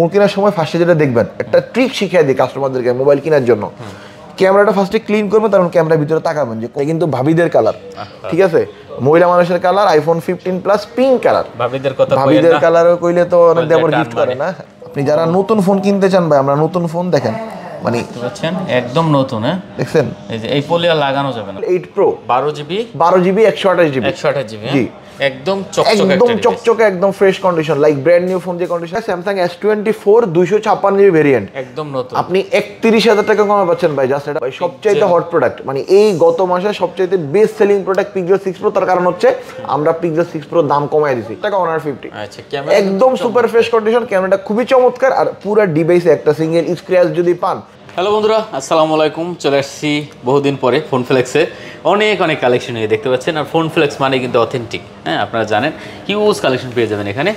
Phone কেনার সময় ফার্স্টে যেটা দেখবেন একটা ট্রিক শিখিয়ে দিই কাস্টমারদেরকে মোবাইল কেনার জন্য ক্যামেরাটা ফার্স্টে ক্লিন করবেন তারপর ক্যামেরার ভিতরে তাকাবেন যে কিন্তু ভাবিদের কালার ঠিক আছে মহিলা মানুষের colour iPhone fifteen plus pink colour ভাবিদের কথা ভাবিদের কালার কইলে তো অনেক দেবর গিফট করে মানে। না আপনি যারা নতুন ফোন কিনতে চান ভাই আমরা নতুন ফোন দেখেন মানে একদম নতুন হ্যাঁ দেখছেন এই যে এই লাগানো যাবে না এইট প্রো বারো জিবি বারো জিবি একশো আঠাশ জিবি একশো আঠাশ জিবি হ্যাঁ? জি একদম চকচকে একদম চকচকে একদম fresh condition like brand new phone যে condition Samsung S24 256 GB variant একদম নতুন আপনি 31000 টাকা কমে পাচ্ছেন ভাই জাস্ট এটা ভাই সবচাইতে হট প্রোডাক্ট মানে এই গত মাসে সবচাইতে best selling product Pixel 6 pro তার কারণ হচ্ছে আমরা পিক্সেল 6 প্রো দাম কমায় দিছি টাকা 150 আচ্ছা ক্যামেরা একদম সুপার ফ্রেশ কন্ডিশন ক্যামেরাটা খুবই চমৎকার আর পুরো ডিভাইসে একটা সিঙ্গেল স্ক্র্যাচ যদি পান হ্যালো বন্ধুরা আসসালামু আলাইকুম চলে আসছি বহুদিন পরে ফোন ফ্লেক্সে অনেক অনেক কালেকশন নিয়ে দেখতে পাচ্ছেন আর ফোন ফ্লেক্স মানে কিন্তু অথেন্টিক হ্যাঁ আপনারা জানেন হিউজ কালেকশন পেয়ে যাবেন এখানে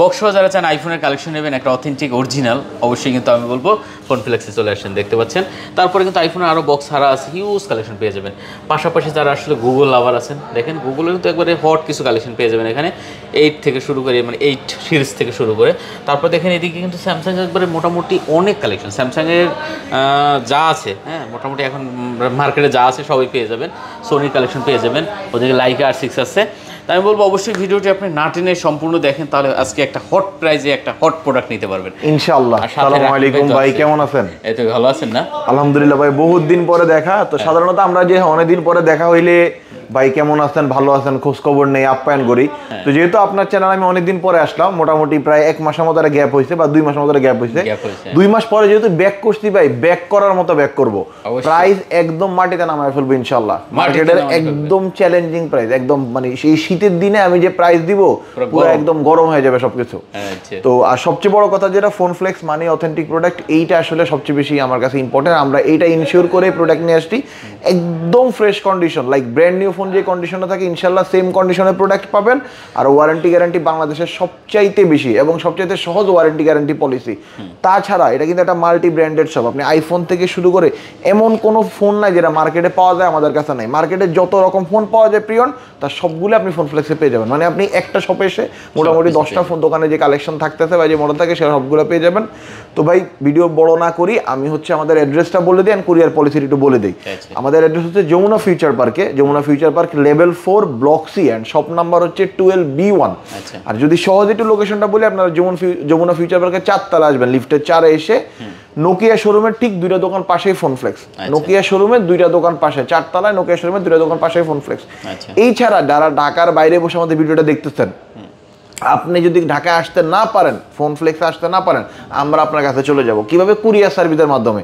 বক্সও যারা চান আইফোনের কালেকশন নেবেন একটা অথেন্টিক অরিজিনাল অবশ্যই কিন্তু আমি বলবো ফোন ফ্লেক্সে চলে আসছেন দেখতে পাচ্ছেন তারপরে কিন্তু আইফোনের আরও বক্স হারা আছে হিউজ কালেকশন পেয়ে যাবেন পাশাপাশি যারা আসলে গুগল লাভার আছেন দেখেন গুগলে কিন্তু একবারে হট কিছু কালেকশন পেয়ে যাবেন এখানে এইট থেকে শুরু করে মানে এইট সিরিজ থেকে শুরু করে তারপর দেখেন এদিকে কিন্তু স্যামসাং একবারে মোটামুটি অনেক কালেকশন স্যামসাংয়ের যা আছে হ্যাঁ মোটামুটি এখন মার্কেটে যা আছে সবই পেয়ে যাবেন সোনির কালেকশন পেয়ে যাবেন ওদিকে লাইকা আর সিক্স আছে আমি বলবো অবশ্যই ভিডিওটি আপনি না টেনে সম্পূর্ণ দেখেন তাহলে আজকে একটা হট প্রাইজে একটা হট প্রোডাক্ট নিতে পারবেন ইনশাআল্লাহ আসসালামু আলাইকুম ভাই কেমন আছেন এই তো ভালো আছেন না আলহামদুলিল্লাহ ভাই বহুত দিন পরে দেখা তো হ্যাঁ। সাধারণত আমরা যে অনেক দিন পরে দেখা হইলে ভাই কেমন আছেন ভালো আছেন খোঁজ খবর নেই আপ্যায়ন করি হ্যাঁ। তো যেহেতু আপনার চ্যানেল আমি অনেকদিন পরে আসলাম মোটামুটি প্রায় এক মাসের মতো গ্যাপ হয়েছে বা দুই মাসের মতো গ্যাপ হয়েছে দুই মাস পরে যেহেতু ব্যাক করছি ভাই ব্যাক করার মতো ব্যাক করব প্রাইস একদম মাটিতে নামায় ফেলবো ইনশাল্লাহ মার্কেটের একদম চ্যালেঞ্জিং প্রাইস একদম মানে সেই শীতের দিনে আমি যে প্রাইস দিব পুরো একদম গরম হয়ে যাবে সবকিছু হ্যাঁ, আচ্ছা। তো আর সবচেয়ে বড় কথা যেটা ফোন ফ্লেক্স মানে অথেন্টিক প্রোডাক্ট এইটা আসলে সবচেয়ে বেশি আমার কাছে ইম্পর্টেন্ট আমরা এইটা ইনশিওর করে প্রোডাক্ট নিয়ে আসছি একদম fresh condition like brand new phone যে কন্ডিশনে থাকে ইনশাল্লাহ সেম কন্ডিশনের প্রোডাক্ট পাবেন আর ওয়ারেন্টি গ্যারান্টি বাংলাদেশের সবচাইতে বেশি এবং সবচাইতে সহজ ওয়ারেন্টি গ্যারান্টি পলিসি তাছাড়া এটা কিন্তু একটা মাল্টি ব্র্যান্ডেড সব আপনি আইফোন থেকে শুরু করে এমন কোনো ফোন নাই যেটা মার্কেটে পাওয়া যায় আমাদের কাছে নাই মার্কেটে যত রকম ফোন পাওয়া যায় প্রিয়ন তার সবগুলো আপনি ফোন কর্নফ্লেক্সে পেয়ে যাবেন মানে আপনি একটা শপে এসে মোটামুটি দশটা ফোন দোকানে যে কালেকশন থাকতেছে বা যে মডেল থাকে সে সবগুলো পেয়ে যাবেন তো ভাই ভিডিও বড় না করি আমি হচ্ছে আমাদের অ্যাড্রেসটা বলে দিই অ্যান্ড কুরিয়ার পলিসির একটু বলে দিই আমাদের অ্যাড্রেস হচ্ছে যমুনা ফিউচার পার্কে Jamuna future park level four block C and shop number হচ্ছে টুয়েলভ বি ওয়ান আর যদি সহজ একটু লোকেশনটা বলি আপনারা যমুন যমুনা ফিউচার পার্কে চারতলা আসবেন লিফটের চারে এসে নোকিয়া শোরুমের ঠিক দুইটা দোকান পাশেই ফোন ফ্লেক্স নোকিয়া শোরুমের দুইটা দোকান পাশে চারতলায় নোকিয়া শোরুমের দুইটা দোকান পাশেই ফোন ফ্লেক্স আচ্ছা। এই ছাড়া যারা ঢাকার বাইরে বসে আমাদের ভিডিওটা দেখতেছেন আপনি যদি ঢাকায় আসতে না পারেন ফোন ফ্লেক্সে আসতে না পারেন আমরা আপনার কাছে চলে যাব কিভাবে কুরিয়ার সার্ভিসের মাধ্যমে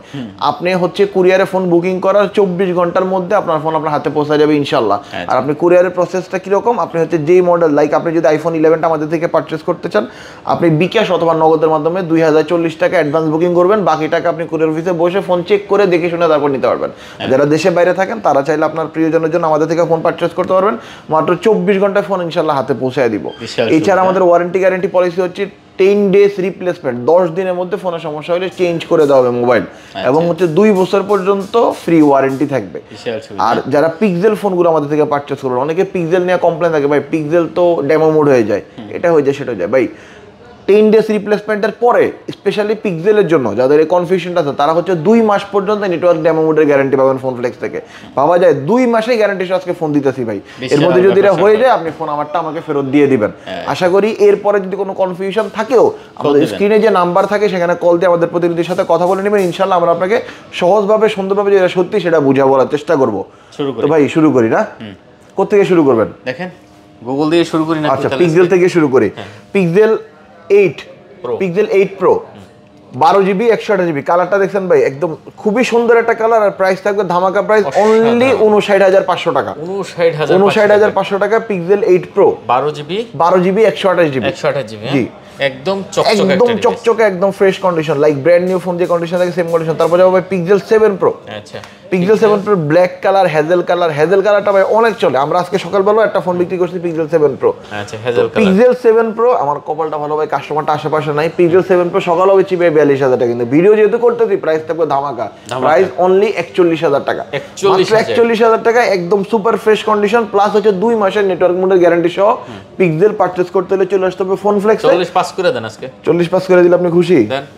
আপনি হচ্ছে কুরিয়ারে ফোন বুকিং করার চব্বিশ ঘন্টার মধ্যে আপনার ফোন আপনার হাতে পৌঁছা যাবে ইনশাল্লাহ হ্যাঁ। আর আপনি কুরিয়ারের প্রসেসটা কীরকম আপনি হচ্ছে যে মডেল লাইক আপনি যদি আইফোন ইলেভেনটা আমাদের থেকে পারচেস করতে চান আপনি বিকাশ অথবা নগদের মাধ্যমে দুই হাজার চল্লিশ টাকা অ্যাডভান্স বুকিং করবেন বাকি টাকা আপনি কুরিয়ার অফিসে বসে ফোন চেক করে দেখে শুনে তারপর নিতে পারবেন হ্যাঁ। যারা দেশে বাইরে থাকেন তারা চাইলে আপনার প্রিয়জনের জন্য আমাদের থেকে ফোন পারচেস করতে পারবেন মাত্র চব্বিশ ঘন্টায় ফোন ইনশাল্লাহ হাতে পৌঁছায় দিব এছাড়া আমাদের ওয়ারেন্টি গ্যারেন্টি পলিসি হচ্ছে টেন ডেজ রিপ্লেসমেন্ট দশ দিনের মধ্যে ফোনের সমস্যা হলে চেঞ্জ করে দেওয়া হবে মোবাইল আচ্ছা। এবং হচ্ছে দুই বছর পর্যন্ত ফ্রি ওয়ারেন্টি থাকবে আর যারা পিকজেল ফোনগুলো আমাদের থেকে পারচেস করবেন অনেকে পিকজেল নিয়ে কমপ্লেন থাকে ভাই পিকজেল তো ডেমো মোড হয়ে যায় এটা হয়ে যায় সেটা হয়ে যায় ভাই টেন ডেজ রিপ্লেসমেন্টের পরে স্পেশালি পিক্সেলের জন্য যাদের এই কনফিউশনটা আছে তারা হচ্ছে দুই মাস পর্যন্ত নেটওয়ার্ক ডেমোমোডের গ্যারান্টি পাবেন ফোন ফ্লেক্স থেকে পাওয়া যায় দুই মাসে গ্যারান্টি আজকে ফোন দিতেছি ভাই এর মধ্যে যদি এটা হয়ে যায় আপনি ফোন আমারটা আমাকে ফেরত দিয়ে দিবেন হ্যাঁ। আশা করি এরপরে যদি কোনো কনফিউশন থাকেও আমাদের স্ক্রিনে যে নাম্বার থাকে সেখানে কল দিয়ে আমাদের প্রতিনিধির সাথে কথা বলে নেবেন ইনশাল্লাহ আমরা আপনাকে সহজভাবে সুন্দরভাবে যেটা সত্যি সেটা বুঝা বলার চেষ্টা করবো তো ভাই শুরু করি না কোথেকে শুরু করবেন দেখেন গুগল দিয়ে শুরু করি না আচ্ছা পিক্সেল থেকে শুরু করি পিক্সেল হ্যাঁ। এইট পিক্সেল এইট প্রো বারো জিবি একশো আঠাশ জিবি কালারটা দেখছেন ভাই একদম খুবই সুন্দর একটা কালার আর প্রাইস থাকবে ধামাকা প্রাইস অনলি উনষাট হাজার পাঁচশো টাকা উনষাট হাজার পাঁচশো টাকা পিক্সেল এইট প্রো বারো জিবি বারো জিবি একশো আঠাশ জিবি একশো আঠাশ জিবি হ্যাঁ? জি একদম চকচকে একদম চকচকে একদম fresh condition like brand new phone যে কন্ডিশন থাকে সেম কন্ডিশন তারপর যাবো ভাই পিক্সেল সেভেন প্রো আচ্ছা Pixel seven pro black colour hazel colour hazel কালারটা ভাই অনেক চলে আমরা আজকে সকালবেলাও একটা ফোন বিক্রি করছি Pixel seven pro Pixel seven pro আমার কপালটা ভালো ভাই কাস্টমারটা আশেপাশে নাই পিকজেল সেভেন প্রো সকাল হবে চিপে বিয়াল্লিশ হাজার টাকা কিন্তু ভিডিও যেহেতু করতেছি প্রাইস থাকবে ধামাকা প্রাইস অনলি একচল্লিশ হাজার টাকা একচল্লিশ হাজার টাকা একদম সুপার ফ্রেশ কন্ডিশন প্লাস হচ্ছে দুই মাসের নেটওয়ার্ক মোডের গ্যারান্টি সহ পিকজেল পারচেস করতে হলে চলে আসতে হবে ফোন ফ্লেক্স চল্লিশ পাস করে দেন আজকে চল্লিশ পাস করে দিলে আপনি খুশি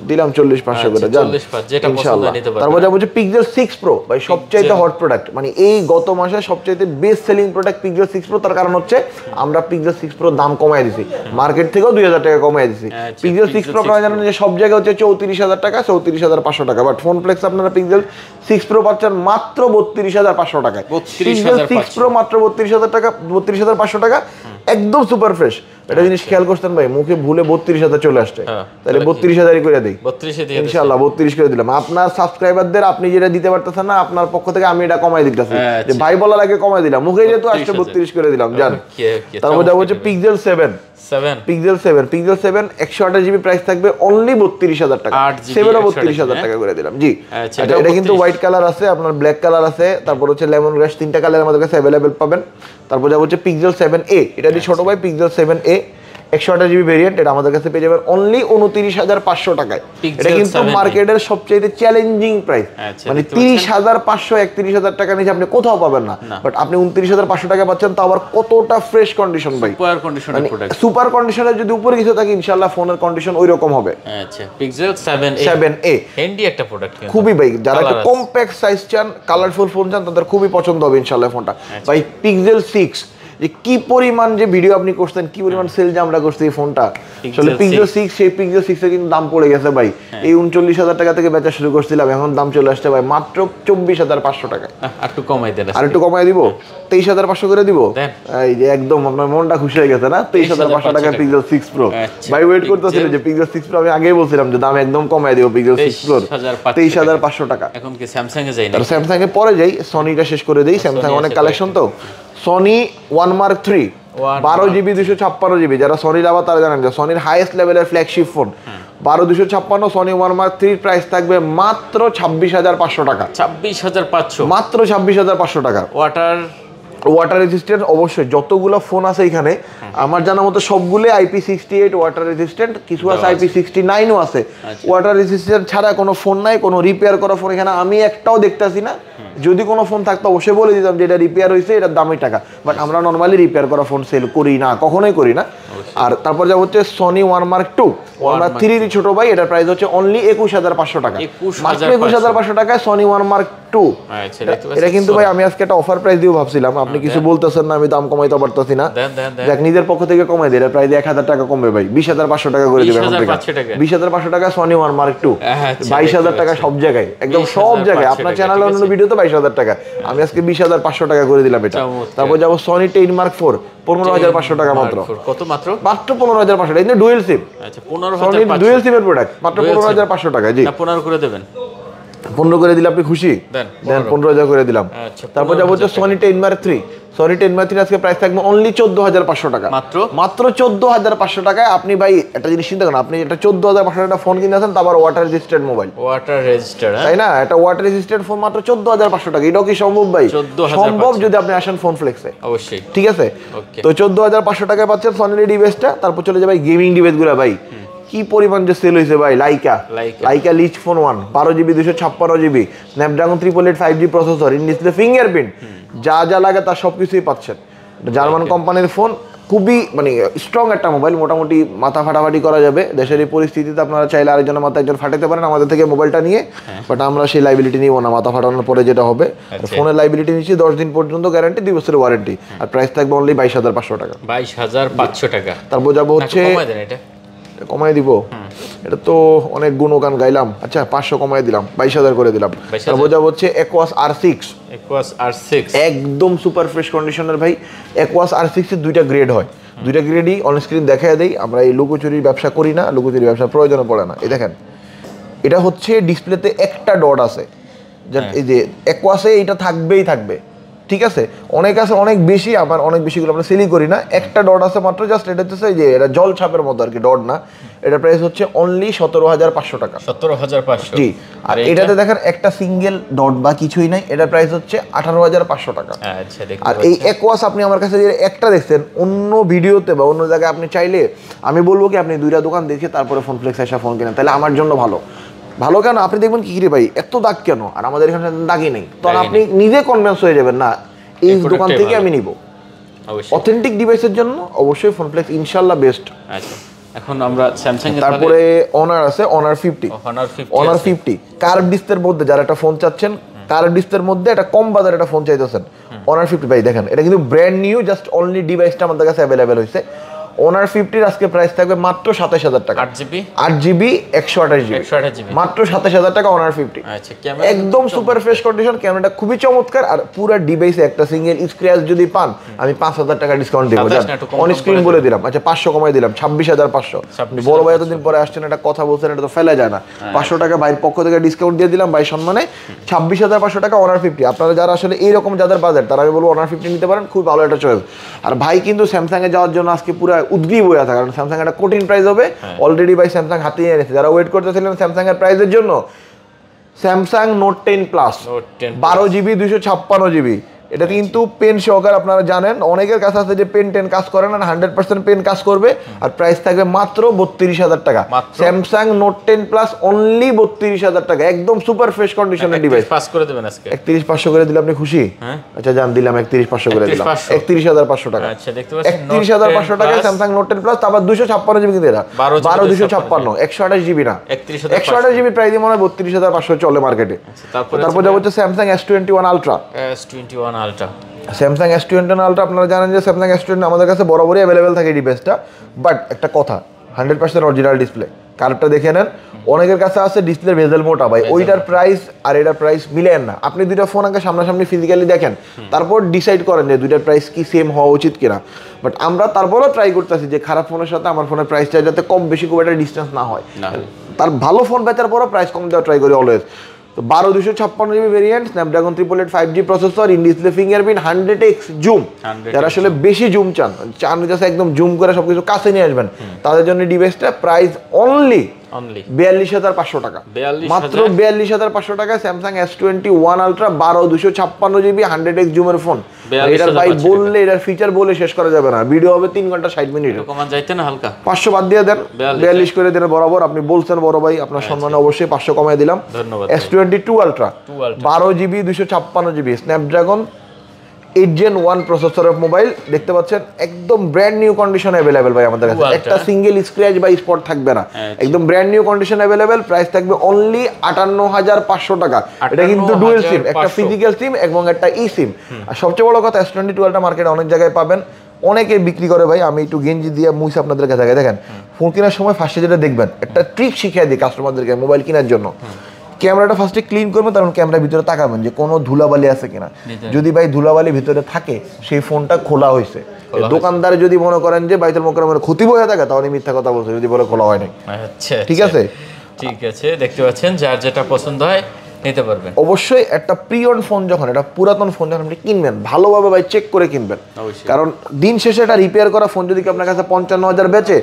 দিলাম চল্লিশ পাঁচশো করে আচ্ছা, যান তারপর যা বলছে সিক্স প্রো ভাই সবচাইতে হট প্রোডাক্ট মানে এই গত মাসে সবচাইতে best selling product Pixel six pro তার কারণ হচ্ছে আমরা পিকজো সিক্স প্রো দাম কমায় দিছি মার্কেট থেকেও দুই হাজার টাকা কমাই দিছি পিকজো সিক্স প্রো কমাই জানেন যে সব জায়গায় হচ্ছে চৌত্রিশ হাজার টাকা চৌত্রিশ হাজার পাঁচশো টাকা বাট ফোন ফ্লেক্স আপনারা পিকজেল সিক্স প্রো পাচ্ছেন মাত্র বত্রিশ হাজার পাঁচশো টাকায় সিক্স প্রো মাত্র বত্রিশ হাজার টাকা বত্রিশ হাজার পাঁচশো টাকা একদম সুপার ফ্রেশ এটা জিনিস আচ্ছা। খেয়াল করতেন ভাই মুখে ভুলে বত্রিশ হাজার চলে আসছে হ্যাঁ, তাহলে বত্রিশ হাজারই করে দিই ইনশাল্লাহ বত্রিশ করে দিলাম আপনার সাবস্ক্রাইবারদের আপনি যেটা দিতে পারতেছেন না আপনার পক্ষ থেকে আমি এটা কমাই দিতেছি হ্যাঁ, যে ভাই বলার আগে কমাই দিলাম মুখে যেহেতু আসছে বত্রিশ করে দিলাম জান তারপর যাবো হচ্ছে পিকজেল সেভেন সেভেন সেভেন একশো আঠাশ জিবি প্রাইস থাকবে অনলি বত্রিশ হাজার টাকা সেভেনও বত্রিশ হাজার হ্যাঁ? টাকা করে দিলাম জি আচ্ছা, আচ্ছা, এটা কিন্তু হোয়াইট কালার আছে আপনার ব্ল্যাক কালার আছে তারপর হচ্ছে লেমন গ্রাস তিনটা কালার আমাদের কাছে অ্যাভেলেবেল পাবেন তারপর যাবো হচ্ছে পিক্সেল সেভেন এ এটা যদি ছোট ভাই পিকজেল সেভেন এ একশো আঠাশ জিবি ভেরিয়েন্ট এটা আমাদের কাছে পেয়ে যাবেন অনলি উনত্রিশ হাজার পাঁচশো টাকায় এটা কিন্তু মার্কেটের সবচেয়ে চ্যালেঞ্জিং প্রাইস মানে তিরিশ হাজার পাঁচশো একত্রিশ হাজার টাকা নিচে আপনি কোথাও পাবেন না বাট আপনি উনত্রিশ হাজার পাঁচশো টাকা পাচ্ছেন তাও আবার কতটা ফ্রেশ কন্ডিশন ভাই সুপার সুপার কন্ডিশনে যদি উপরে কিছু থাকে ইনশাল্লাহ ফোনের কন্ডিশন ওই রকম হবে সেভেন আচ্ছা, এ একটা প্রোডাক্ট খুবই ভাই যারা একটু কম্প্যাক্ট সাইজ চান কালারফুল ফোন চান তাদের খুবই পছন্দ হবে ইনশাল্লাহ ফোনটা আচ্ছা। ভাই পিক্সেল সিক্স যে কি পরিমাণ যে ভিডিও আপনি করতেন কি পরিমাণ সেল হ্যাঁ। যে আমরা করছি এই ফোনটা আসলে পিক্সেল সিক্স সেই পিক্সেল সিক্সের কিন্তু দাম পড়ে গেছে ভাই হ্যাঁ। এই উনচল্লিশ হাজার টাকা থেকে বেচা শুরু করছিলাম এখন দাম চলে আসছে ভাই মাত্র চব্বিশ হাজার পাঁচশো টাকা আর একটু কমাই দেন আর একটু কমাই দিব তেইশ হাজার পাঁচশো করে দিব এই যে একদম আপনার মনটা খুশি হয়ে গেছে না তেইশ হাজার পাঁচশো টাকা পিক্সেল সিক্স প্রো ভাই ওয়েট করতেছিল যে পিক্সেল সিক্স প্রো আমি আগেই বলছিলাম যে দাম একদম কমাই দেবো পিক্সেল সিক্স প্রো তেইশ হাজার পাঁচশো টাকা এখন কি স্যামসাং এ যাই স্যামসাং এ পরে যাই সনিটা শেষ করে দিই স্যামসাং অনেক কালেকশন তো সনি ওয়ান মার্ক থ্রি বারো জিবি দুশো ছাপ্পান্ন জিবি যারা সনি লাভা তারা জানেন যে সনির হাইয়েস্ট লেভেলের ফ্ল্যাগশিপ ফোন বারো দুশো ছাপ্পান্ন সনি ওয়ান মার্ক থ্রির প্রাইস থাকবে মাত্র ছাব্বিশ হাজার পাঁচশো টাকা ছাব্বিশ হাজার পাঁচশো মাত্র ছাব্বিশ হাজার পাঁচশো টাকা ওয়াটার ওয়াটার রেজিস্ট্যান্ট অবশ্যই যতগুলো ফোন আছে এখানে হ্যাঁ। আমার জানা মতো সবগুলো IP sixty eight water resistant কিছু আছে আইপি সিক্সটি নাইনও আছে ওয়াটার আচ্ছা। রেজিস্ট্যান্ট ছাড়া কোনো ফোন নাই কোনো রিপেয়ার করা ফোন এখানে আমি একটাও দেখতেছি না যদি কোনো ফোন থাকতো অবশ্যই বলে দিতাম যে এটা রিপেয়ার হয়েছে এটার দামই টাকা বাট আমরা নর্মালি রিপেয়ার করা ফোন সেল করি না কখনোই করি না আর তারপর যা হচ্ছে সনি ওয়ান মার্ক টু আমরা থ্রি থ্রির ছোট ভাই এটার প্রাইস হচ্ছে অনলি একুশ হাজার পাঁচশো টাকা মাত্র একুশ হাজার পাঁচশো টাকায় সনি ওয়ান মার্ক টু এটা কিন্তু ভাই আমি আজকে একটা অফার প্রাইস দিয়ে ভাবছিলাম আপনি কিছু বলতেছেন না আমি দাম কমাইতে পারতেছি না দেখ নিজের পক্ষ থেকে কমাই দিই এটা প্রায় এক হাজার টাকা কমবে ভাই বিশ হাজার পাঁচশো টাকা করে দেবে বিশ হাজার পাঁচশো টাকা সনি ওয়ান মার্ক টু বাইশ হাজার আচ্ছা, টাকা আচ্ছা। সব জায়গায় একদম সব জায়গায় আপনার চ্যানেলে অন্য ভিডিও ভিডিও তো বাইশ হাজার টাকা আমি আজকে বিশ হাজার পাঁচশো টাকা করে দিলাম এটা তারপর যাবো সনি টেন মার্ক ফোর পনেরো হাজার পাঁচশো টাকা মাত্র কত মাত্র মাত্র পনেরো হাজার পাঁচশো টাকা ডুয়েল সিম আচ্ছা পনেরো ডুয়েল সিমের প্রোডাক্ট মাত্র পনেরো হাজার পাঁচশো টাকা জি পনেরো করে দেবেন পনেরো করে দিলে আপনি খুশি দেন পনেরো হাজার করে দিলাম আচ্ছা, তারপর যাবো হচ্ছে Sony ten mark three Sony ten mark three আজকে প্রাইস থাকবে অনলি চোদ্দ হাজার পাঁচশো টাকা মাত্র মাত্র চোদ্দ হাজার পাঁচশো টাকায় আপনি ভাই একটা জিনিস চিন্তা করেন আপনি একটা চোদ্দ হাজার পাঁচশো টাকা ফোন কিনে আসেন তারপর water registered mobile water registered তাই না এটা ওয়াটার রেজিস্টার্ড ফোন মাত্র চোদ্দ হাজার পাঁচশো টাকা এটাও কি সম্ভব ভাই সম্ভব যদি আপনি আসেন ফোন ফ্লেক্সে অবশ্যই ঠিক আছে তো চোদ্দ হাজার পাঁচশো টাকায় পাচ্ছেন সনি ডিভাইসটা তারপর চলে যাবে গেমিং ডিভাইসগুলো ভাই কি পরিমাণ যে সেল হয়েছে ভাই Leica Leica Leitz phone one বারো জিবি দুশো ছাপ্পান্ন GB Snapdragon triple eight five G processor in display fingerprint যা যা লাগে তার সব কিছুই পাচ্ছেন জার্মান কোম্পানির ফোন খুবই মানে স্ট্রং একটা মোবাইল মোটামুটি মাথা ফাটাফাটি করা যাবে দেশের এই পরিস্থিতিতে আপনারা চাইলে আরেকজনের মাথা একজন ফাটাতে পারেন আমাদের থেকে মোবাইলটা নিয়ে বাট হ্যাঁ। আমরা সেই লাইবিলিটি নিবো না মাথা ফাটানোর পরে যেটা হবে ফোনের আচ্ছা। লাইবিলিটি নিচ্ছি দশ দিন পর্যন্ত গ্যারান্টি দুই বছরের ওয়ারেন্টি হ্যাঁ। আর প্রাইস থাকবে অনলি বাইশ হাজার পাঁচশো টাকা বাইশ হাজার পাঁচশো টাকা তারপর যাবো হচ্ছে কমাই দিব এটা তো অনেক গুণগান গাইলাম আচ্ছা পাঁচশো কমাই দিলাম বাইশ হাজার করে দিলাম বোঝা হচ্ছে Aquos R six R six একদম সুপার ফ্রেশ কন্ডিশনার ভাই একোয়াস আর সিক্সের দুইটা গ্রেড হয় দুইটা গ্রেডই অন স্ক্রিন দেখা দেই আমরা এই লুকোচুরির ব্যবসা করি না লুকোচুরির ব্যবসা প্রয়োজনে পড়ে না এই দেখেন এটা হচ্ছে ডিসপ্লেতে একটা ডট আছে হ্যাঁ। এই যে একোয়াসে এটা থাকবেই থাকবে ঠিক আছে অনেক আছে অনেক বেশি আবার অনেক বেশিগুলো আমরা সেলই করি না একটা ডট আছে মাত্র জাস্ট এটা হচ্ছে যে এটা জল ছাপের মতো আর কি ডট না এটা প্রাইস হচ্ছে অনলি সতেরো হাজার পাঁচশো টাকা সতেরো হাজার পাঁচশো জি আর এটাতে দেখেন একটা সিঙ্গেল ডট বা কিছুই নাই এটার প্রাইস হচ্ছে আঠারো হাজার পাঁচশো টাকা আচ্ছা, আর এই একোয়াস আপনি আমার কাছে যে একটা দেখছেন অন্য ভিডিওতে বা অন্য জায়গায় আপনি চাইলে আমি বলবো কি আপনি দুইটা দোকান দেখে তারপরে ফোন ফ্লেক্স আসা ফোন কেনেন তাহলে আমার জন্য ভালো ভালো কেন আপনি দেখবেন কি রে ভাই এত দাগ কেন আর আমাদের এখানে দাগই নেই তো আপনি নিজে কনভিন্স হয়ে যাবেন না এই দোকান থেকে আমি নিব অথেন্টিক ডিভাইসের জন্য অবশ্যই ফোনপ্লেক্স ইনশাল্লাহ বেস্ট আচ্ছা এখন আমরা স্যামসাং এর তারপরে অনার আছে অনার 50 অনার 50 অনার 50 কার্ভ ডিসপ্লের মধ্যে যারা একটা ফোন চাচ্ছেন কার্ভ ডিসপ্লের মধ্যে একটা কম বাজারে একটা ফোন চাইতেছেন অনার 50 ভাই দেখেন এটা কিন্তু ব্র্যান্ড নিউ জাস্ট অনলি ডিভাইসটা আমাদের কাছে अवेलेबल হইছে ওনার ফিফটির আজকে প্রাইস থাকবে মাত্র সাতাশ হাজার টাকা আট জিবি আট জিবি একশো আঠাশ জিবি মাত্র সাতাশ হাজার টাকা ওনার ফিফটি আচ্ছা, একদম সুপার ফ্রেশ কন্ডিশন ক্যামেরাটা খুবই চমৎকার আর পুরো ডিভাইসে একটা সিঙ্গেল স্ক্র্যাচ যদি পান আমি পাঁচ হাজার টাকা ডিসকাউন্ট দিব অন স্ক্রিন বলে দিলাম আচ্ছা পাঁচশো কমাই দিলাম ছাব্বিশ হাজার পাঁচশো বড় ভাই এতদিন পরে আসছেন একটা কথা বলছেন এটা তো ফেলা যায় না হ্যাঁ। পাঁচশো টাকা ভাইয়ের পক্ষ থেকে ডিসকাউন্ট দিয়ে দিলাম ভাই সম্মানে ছাব্বিশ হাজার পাঁচশো টাকা ওনার ফিফটি আপনারা যারা আসলে এইরকম যাদের বাজার তারা আমি বলবো ওনার ফিফটি নিতে পারেন খুব ভালো একটা চয়েস আর ভাই কিন্তু এ যাওয়ার জন্য আজকে পুরো উদ্গ্রীব হয়ে আসা কারণ স্যামসাং একটা কঠিন প্রাইস হবে অলরেডি ভাই স্যামসাং হাতিয়ে এনেছে যারা ওয়েট করতেছিলেন স্যামসাং এর প্রাইসের জন্য স্যামসাং নোট টেন প্লাস বারো জিবি দুইশো ছাপ্পান্ন জিবি এটা কিন্তু পেন সহকার আপনারা জানেন অনেকের কাছে আছে যে পেন টেন কাজ করে না হান্ড্রেড পার্সেন্ট পেন কাজ করবে আর প্রাইস থাকবে মাত্র বত্রিশ হাজার টাকা Samsung note ten plus only বত্রিশ হাজার টাকা একদম সুপার ফ্রেশ কন্ডিশনের ডিভাইস পাস করে দেবেন আজকে একত্রিশ পাঁচশো করে দিলে আপনি খুশি হ্যাঁ। আচ্ছা জান দিলাম একত্রিশ পাঁচশো করে দিলাম একত্রিশ হাজার পাঁচশো টাকা একত্রিশ হাজার পাঁচশো টাকা স্যামসাং নোট টেন প্লাস তারপর দুশো ছাপ্পান্ন জিবি কিন্তু এরা বারো দুশো ছাপ্পান্ন একশো আঠাশ জিবি না একশো আঠাশ জিবি প্রাইস মনে হয় বত্রিশ হাজার পাঁচশো চলে মার্কেটে আচ্ছা, তারপর যাবো হচ্ছে Samsung S twenty one ultra S twenty one ultra Samsung S twenty one ultra আপনারা জানেন যে স্যামসাং এস টোয়েন্টি আমাদের কাছে বরাবরই অ্যাভেলেবেল থাকে ডিভাইসটা বাট একটা কথা হান্ড্রেড পার্সেন্ট অরিজিনাল ডিসপ্লে কার্ভটা দেখে নেন অনেকের কাছে আছে ডিসপ্লে ভেজেল মোটা ভাই ওইটার প্রাইস আর এটার প্রাইস মিলেন না আপনি দুইটা ফোন আগে সামনাসামনি ফিজিক্যালি দেখেন তারপর ডিসাইড করেন যে দুইটার প্রাইস কি সেম হওয়া উচিত কিনা বাট আমরা তারপরও ট্রাই করতেছি যে খারাপ ফোনের সাথে আমার ফোনের প্রাইসটা যাতে কম বেশি খুব একটা ডিস্টেন্স না হয় তার ভালো ফোন বেচার পরও প্রাইস কম দেওয়া ট্রাই করি অলওয়েজ তো বারো দুশো ছাপ্পান্ন GB variant Snapdragon triple eight five G processor in display fingerprint hundred X zoom যারা আসলে বেশি জুম চান চান একদম জুম করে সবকিছু কাছে নিয়ে আসবেন তাদের জন্য ডিভাইসটা প্রাইস অনলি বিয়াল্লিশ হাজার পাঁচশো টাকা মাত্র বিয়াল্লিশ হাজার পাঁচশো টাকা Samsung S twenty one ultra বারো দুশো ছাপ্পান্ন জিবি হান্ড্রেড এক্স জুমের ফোন এটার ভাই বললে এটার ফিচার বলে শেষ করা যাবে না ভিডিও হবে তিন ঘন্টা ষাট মিনিট পাঁচশো বাদ দিয়ে দেন বিয়াল্লিশ করে দেন বরাবর আপনি বলছেন বড় ভাই আপনার হ্যাঁ, সম্মানে অবশ্যই পাঁচশো কমাই দিলাম এস টোয়েন্টি টু আলট্রা বারো জিবি দুশো ছাপ্পান্ন GB Snapdragon eight one processor of mobile দেখতে পাচ্ছেন একদম ব্র্যান্ড নিউ কন্ডিশন অ্যাভেলেবেল ভাই আমাদের কাছে আচ্ছা। একটা সিঙ্গেল স্ক্র্যাচ বা স্পট থাকবে না আচ্ছা। একদম brand new condition available price থাকবে অনলি আটান্ন হাজার পাঁচশো টাকা এটা কিন্তু ডুয়েল সিম একটা ফিজিক্যাল সিম এবং একটা ই e সিম আর সবচেয়ে বড় কথা এস টোয়েন্টি টুয়েলভটা মার্কেটে অনেক জায়গায় পাবেন অনেকে বিক্রি করে ভাই আমি একটু গেঞ্জি দিয়ে মুইসে আপনাদের কাছে দেখেন ফোন কেনার সময় ফার্স্টে যেটা দেখবেন একটা ট্রিক শিখিয়ে দিই কাস্টমারদেরকে মোবাইল কেনার জন্য ক্যামেরাটা ফার্স্টে ক্লিন করবেন তারপর ক্যামেরার ভিতরে তাকাবেন যে কোনো ধুলাবালি আছে কিনা যদি ভাই ধুলাবালি ভিতরে থাকে সেই ফোনটা খোলা হয়েছে দোকানদার যদি মনে করেন যে বাইতুল মোকরমের ক্ষতি বয়ে থাকে তাহলে মিথ্যা কথা বলছে যদি বলে খোলা হয় নাই আচ্ছা, ঠিক আচ্ছা। আছে ঠিক আছে দেখতে পাচ্ছেন যার যেটা পছন্দ হয় নিতে পারবেন অবশ্যই একটা প্রিয়ন ফোন যখন একটা পুরাতন ফোন যখন আপনি কিনবেন ভালোভাবে ভাই চেক করে কিনবেন কারণ দিন শেষে এটা রিপেয়ার করা ফোন যদি আপনার কাছে পঞ্চান্ন হাজার বেচে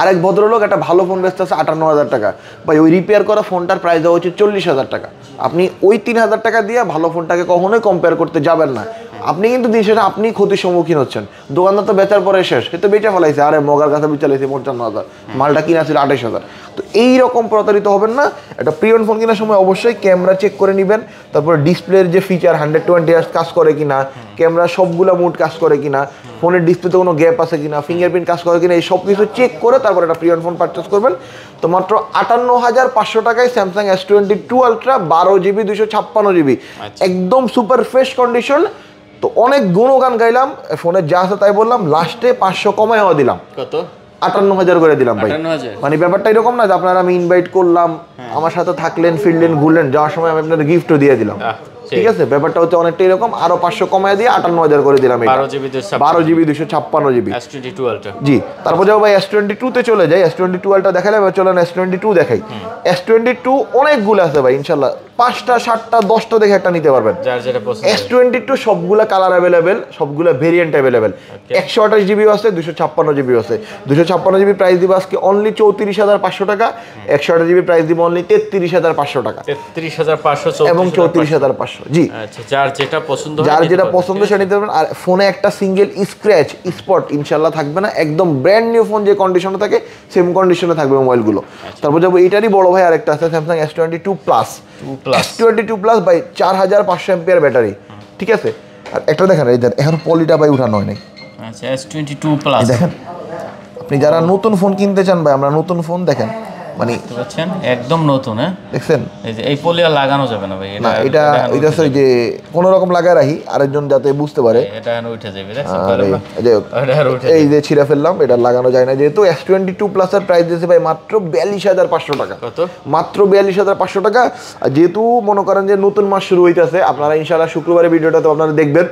আর এক ভদ্রলোক একটা ভালো ফোন বেচতে আছে আটান্ন হাজার টাকা ভাই ওই রিপেয়ার করা ফোনটার প্রাইস দেওয়া হচ্ছে চল্লিশ হাজার টাকা আপনি ওই তিন হাজার টাকা দিয়ে ভালো ফোনটাকে কখনোই কম্পেয়ার করতে যাবেন না হ্যাঁ। আপনি কিন্তু দিন সেটা আপনি ক্ষতির সম্মুখীন হচ্ছেন দোকানদার তো বেচার পরে শেষ সে তো বেচা ফেলাইছে আরে মগার কাছে মোট পঞ্চান্ন হাজার হ্যাঁ। মালটা কিনা ছিল আঠাইশ হাজার তো এইরকম প্রতারিত হবেন না একটা প্রিয়ন ফোন কেনার সময় অবশ্যই ক্যামেরা চেক করে নেবেন তারপরে ডিসপ্লের যে ফিচার হান্ড্রেড টোয়েন্টি আর্স কাজ করে কিনা ক্যামেরা সবগুলো মুড কাজ করে কিনা ফোনের হ্যাঁ। ডিসপ্লেতে কোনো গ্যাপ আছে কিনা ফিঙ্গারপ্রিন্ট কাজ করে কিনা এই সব কিছু চেক করে তারপর একটা প্রিয়ন ফোন পারচেস করবেন তো মাত্র আটান্ন হাজার পাঁচশো টাকায় Samsung S twenty two ultra বারো জিবি দুশো ছাপ্পান্ন জিবি আচ্ছা। একদম সুপার ফ্রেশ কন্ডিশন তো অনেক গান গাইলাম ফোনে যা আছে তাই বললাম লাস্টে পাঁচশো কমায়ও দিলাম কত আটান্ন হাজার করে দিলাম ভাই মানে ব্যাপারটা এরকম না যে আপনারা আমি ইনভাইট করলাম হ্যাঁ। আমার সাথে থাকলেন ফিরলেন ঘুরলেন যাওয়ার সময় আমি আপনাদের গিফটও দিয়ে দিলাম ঠিক আছে ব্যাপারটা হচ্ছে অনেকটা এরকম আরো পাঁচশো কমায় দিয়ে আটান্ন হাজার করে দিলাম বারো জিবি দুশো ছাপ্পান্ন জিবি জি তারপর যাবো ভাই এস টোয়েন্টি টু তে চলে যাই এস টোয়েন্টি টুয়েলটা দেখালে চলেন এস টোয়েন্টি টু দেখাই এস টোয়েন্টি টু অনেকগুলো আছে ভাই ইনশাল্লাহ পাঁচটা সাতটা দশটা দেখে একটা নিতে পারবেন এস টোয়েন্টি টু সবগুলো কালার অ্যাভেলেবেল সবগুলো ভেরিয়েন্ট অ্যাভেলেবেল একশো আঠাশ জিবি আছে দুশো ছাপ্পান্ন জিবি আছে দুশো ছাপ্পান্ন জিবি প্রাইস দিব আজকে অনলি চৌত্রিশ হাজার পাঁচশো টাকা একশো আঠাশ জিবি প্রাইস দিব অনলি তেত্রিশ হাজার পাঁচশো টাকা তেত্রিশ হাজার পাঁচশো এবং চৌত্রিশ হাজার পাঁচশো জি আচ্ছা, যার যেটা পছন্দ যার যেটা পছন্দ সেটা নিতে পারবেন আর ফোনে একটা সিঙ্গেল স্ক্র্যাচ স্পট ইনশাল্লাহ থাকবে না একদম ব্র্যান্ড নিউ ফোন যে কন্ডিশনে থাকে সেম কন্ডিশনে থাকবে মোবাইলগুলো আচ্ছা। তারপর যাবো এটারই বড় ভাই আরেকটা আছে Samsung S twenty two plus two plus by চার হাজার পাঁচশো ব্যাটারি ঠিক আছে আর দেখেন এখন পলিটা উঠানো নাই টোয়েন্টি টু প্লাস দেখেন আপনি যারা নতুন ফোন কিনতে চান ভাই আমরা নতুন ফোন দেখেন মানে একদম নতুন হ্যাঁ দেখছেন এই যে এই পলি আর লাগানো যাবে না ভাই না এটা এটা যে কোন রকম লাগায় রাখি আরেকজন যাতে বুঝতে পারে এটা উঠে যাবে দেখছেন হ্যাঁ, এই যে ফেললাম এটা লাগানো যায় না যেহেতু প্লাস এর প্রাইস দিয়েছে ভাই মাত্র পাঁচশো টাকা মাত্র যেহেতু মনে করেন যে নতুন মাস শুরু হইতেছে আপনারা ইনশাল্লাহ শুক্রবারের ভিডিওটা তো আপনারা দেখবেন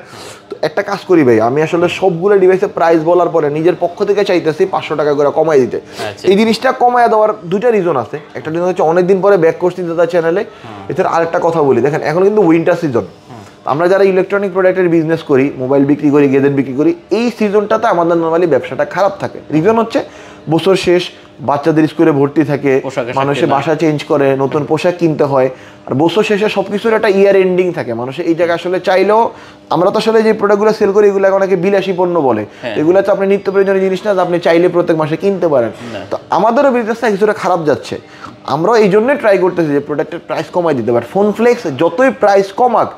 তো একটা কাজ করি ভাই আমি আসলে সবগুলো ডিভাইসের প্রাইস বলার পরে নিজের পক্ষ থেকে চাইতেছি পাঁচশো টাকা করে কমাই দিতে আচ্ছা। এই জিনিসটা কমায় দেওয়ার দুইটা একটা রিজন আছে একটা রিজন হচ্ছে অনেকদিন পরে ব্যাক করছি দাদা চ্যানেলে এছাড়া আরেকটা কথা বলি দেখেন এখন কিন্তু উইন্টার সিজন আমরা যারা ইলেকট্রনিক প্রোডাক্টের বিজনেস করি মোবাইল বিক্রি করি গেজেট বিক্রি করি এই সিজনটাতে আমাদের নর্মালি ব্যবসাটা খারাপ থাকে রিজন হচ্ছে বছর শেষ বাচ্চাদের স্কুলে ভর্তি থাকে মানুষের বাসা চেঞ্জ করে নতুন পোশাক কিনতে হয় আর বছর শেষে সব কিছুর একটা ইয়ার এন্ডিং থাকে মানুষের এই জায়গায় আসলে চাইলেও আমরা তো আসলে যে প্রোডাক্টগুলো সেল করি এগুলো অনেকে বিলাসী পণ্য বলে হ্যাঁ। এগুলো তো আপনি নিত্য প্রয়োজনীয় জিনিস না আপনি চাইলে প্রত্যেক মাসে কিনতে পারেন তো আমাদেরও বিজনেসটা কিছুটা খারাপ যাচ্ছে আমরা এই জন্যই ট্রাই করতেছি যে প্রোডাক্টের প্রাইস কমাই দিতে পারি ফোন ফ্লেক্স যতই প্রাইস কমাক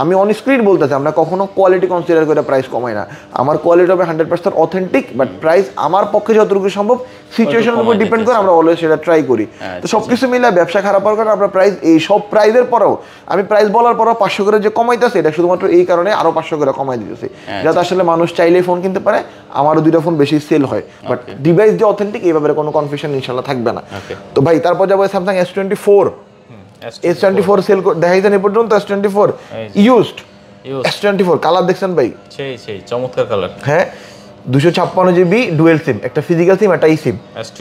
আমি অন স্ক্রিন বলতেছি আমরা কখনো কোয়ালিটি কনসিডার করে প্রাইস কমাই না আমার কোয়ালিটি হবে hundred percent authentic but price আমার পক্ষে যতটুকু সম্ভব সিচুয়েশনের উপর ডিপেন্ড করে আমরা অলওয়েজ সেটা ট্রাই করি তো আচ্ছা, সব আচ্ছা। কিছু মিলে ব্যবসা খারাপ হওয়ার কারণে আমরা প্রাইস এই সব প্রাইজের পরেও আমি প্রাইস বলার পরেও পাঁচশো করে যে কমাইতেছে এটা শুধুমাত্র এই কারণে আরও পাঁচশো করে কমাই দিতেছে আচ্ছা। যাতে আসলে মানুষ চাইলে ফোন কিনতে পারে আমারও দুইটা ফোন বেশি সেল হয় বাট ডিভাইস যে অথেন্টিক এই ব্যাপারে কোনো কনফিউশন ইনশাল্লাহ থাকবে না তো ভাই তারপর যাবো Samsung S twenty four S four sale দেখাইছেন এ পর্যন্ত S twenty four used S colour দেখছেন ভাই সেই সেই চমৎকার কালার হ্যাঁ দুশো ছাপ্পান্ন জিবি ডুয়েল সিম একটা ফিজিক্যাল সিম একটা ই সিম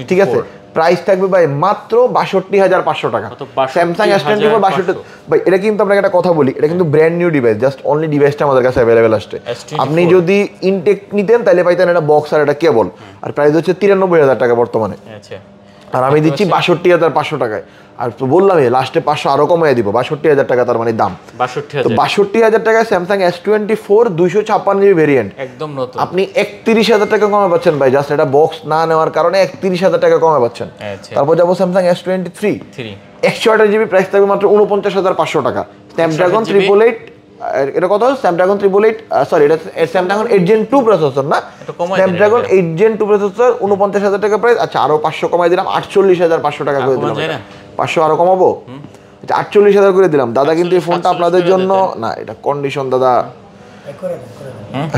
ঠিক আছে প্রাইস থাকবে ভাই মাত্র বাষট্টি পাঁচশো টাকা স্যামসাং এস টোয়েন্টি ফোর বাষট্টি ভাই এটা কিন্তু আপনাকে একটা কথা বলি এটা কিন্তু brand new device just only ডিভাইসটা আমাদের কাছে অ্যাভেলেবেল আসছে আপনি যদি ইনটেক নিতেন তাহলে পাইতেন একটা বক্স আর একটা কেবল আর প্রাইস হচ্ছে তিরানব্বই হাজার টাকা বর্তমানে আচ্ছা। আর আমি দিচ্ছি বাষট্টি হাজার পাঁচশো টাকায় আর তো বললামই লাস্টে পাঁচশো আরো কমাই দিব বাষট্টি হাজার টাকা তার মানে দাম তো বাষট্টি হাজার টাকায় স্যামসাং এস টোয়েন্টি ফোর দুইশো ছাপ্পান্ন জিবি ভেরিয়েন্ট একদম নতুন আপনি একত্রিশ হাজার টাকা কমে পাচ্ছেন ভাই জাস্ট এটা বক্স না নেওয়ার কারণে একত্রিশ হাজার টাকা কমে পাচ্ছেন আচ্ছা। তারপর যাবো স্যামসাং এস টোয়েন্টি থ্রি একশো আঠাশ জিবি প্রাইস থাকবে মাত্র উনপঞ্চাশ হাজার পাঁচশো টাকা স্ন্যাপড্রাগন ট্রিপল এইট এটা কত স্ন্যাপড্রাগন ট্রিপল এইট সরি এটা Snapdragon eight gen two processor না Snapdragon eight gen two processor উনপঞ্চাশ হাজার টাকা প্রাইস আচ্ছা আরও পাঁচশো কমাই দিলাম আটচল্লিশ হাজার পাঁচশো টাকা করে দিলাম পাঁচশো আরো কমাবো আটচল্লিশ হাজার করে দিলাম দাদা কিন্তু এই ফোনটা আপনাদের জন্য না এটা কন্ডিশন দাদা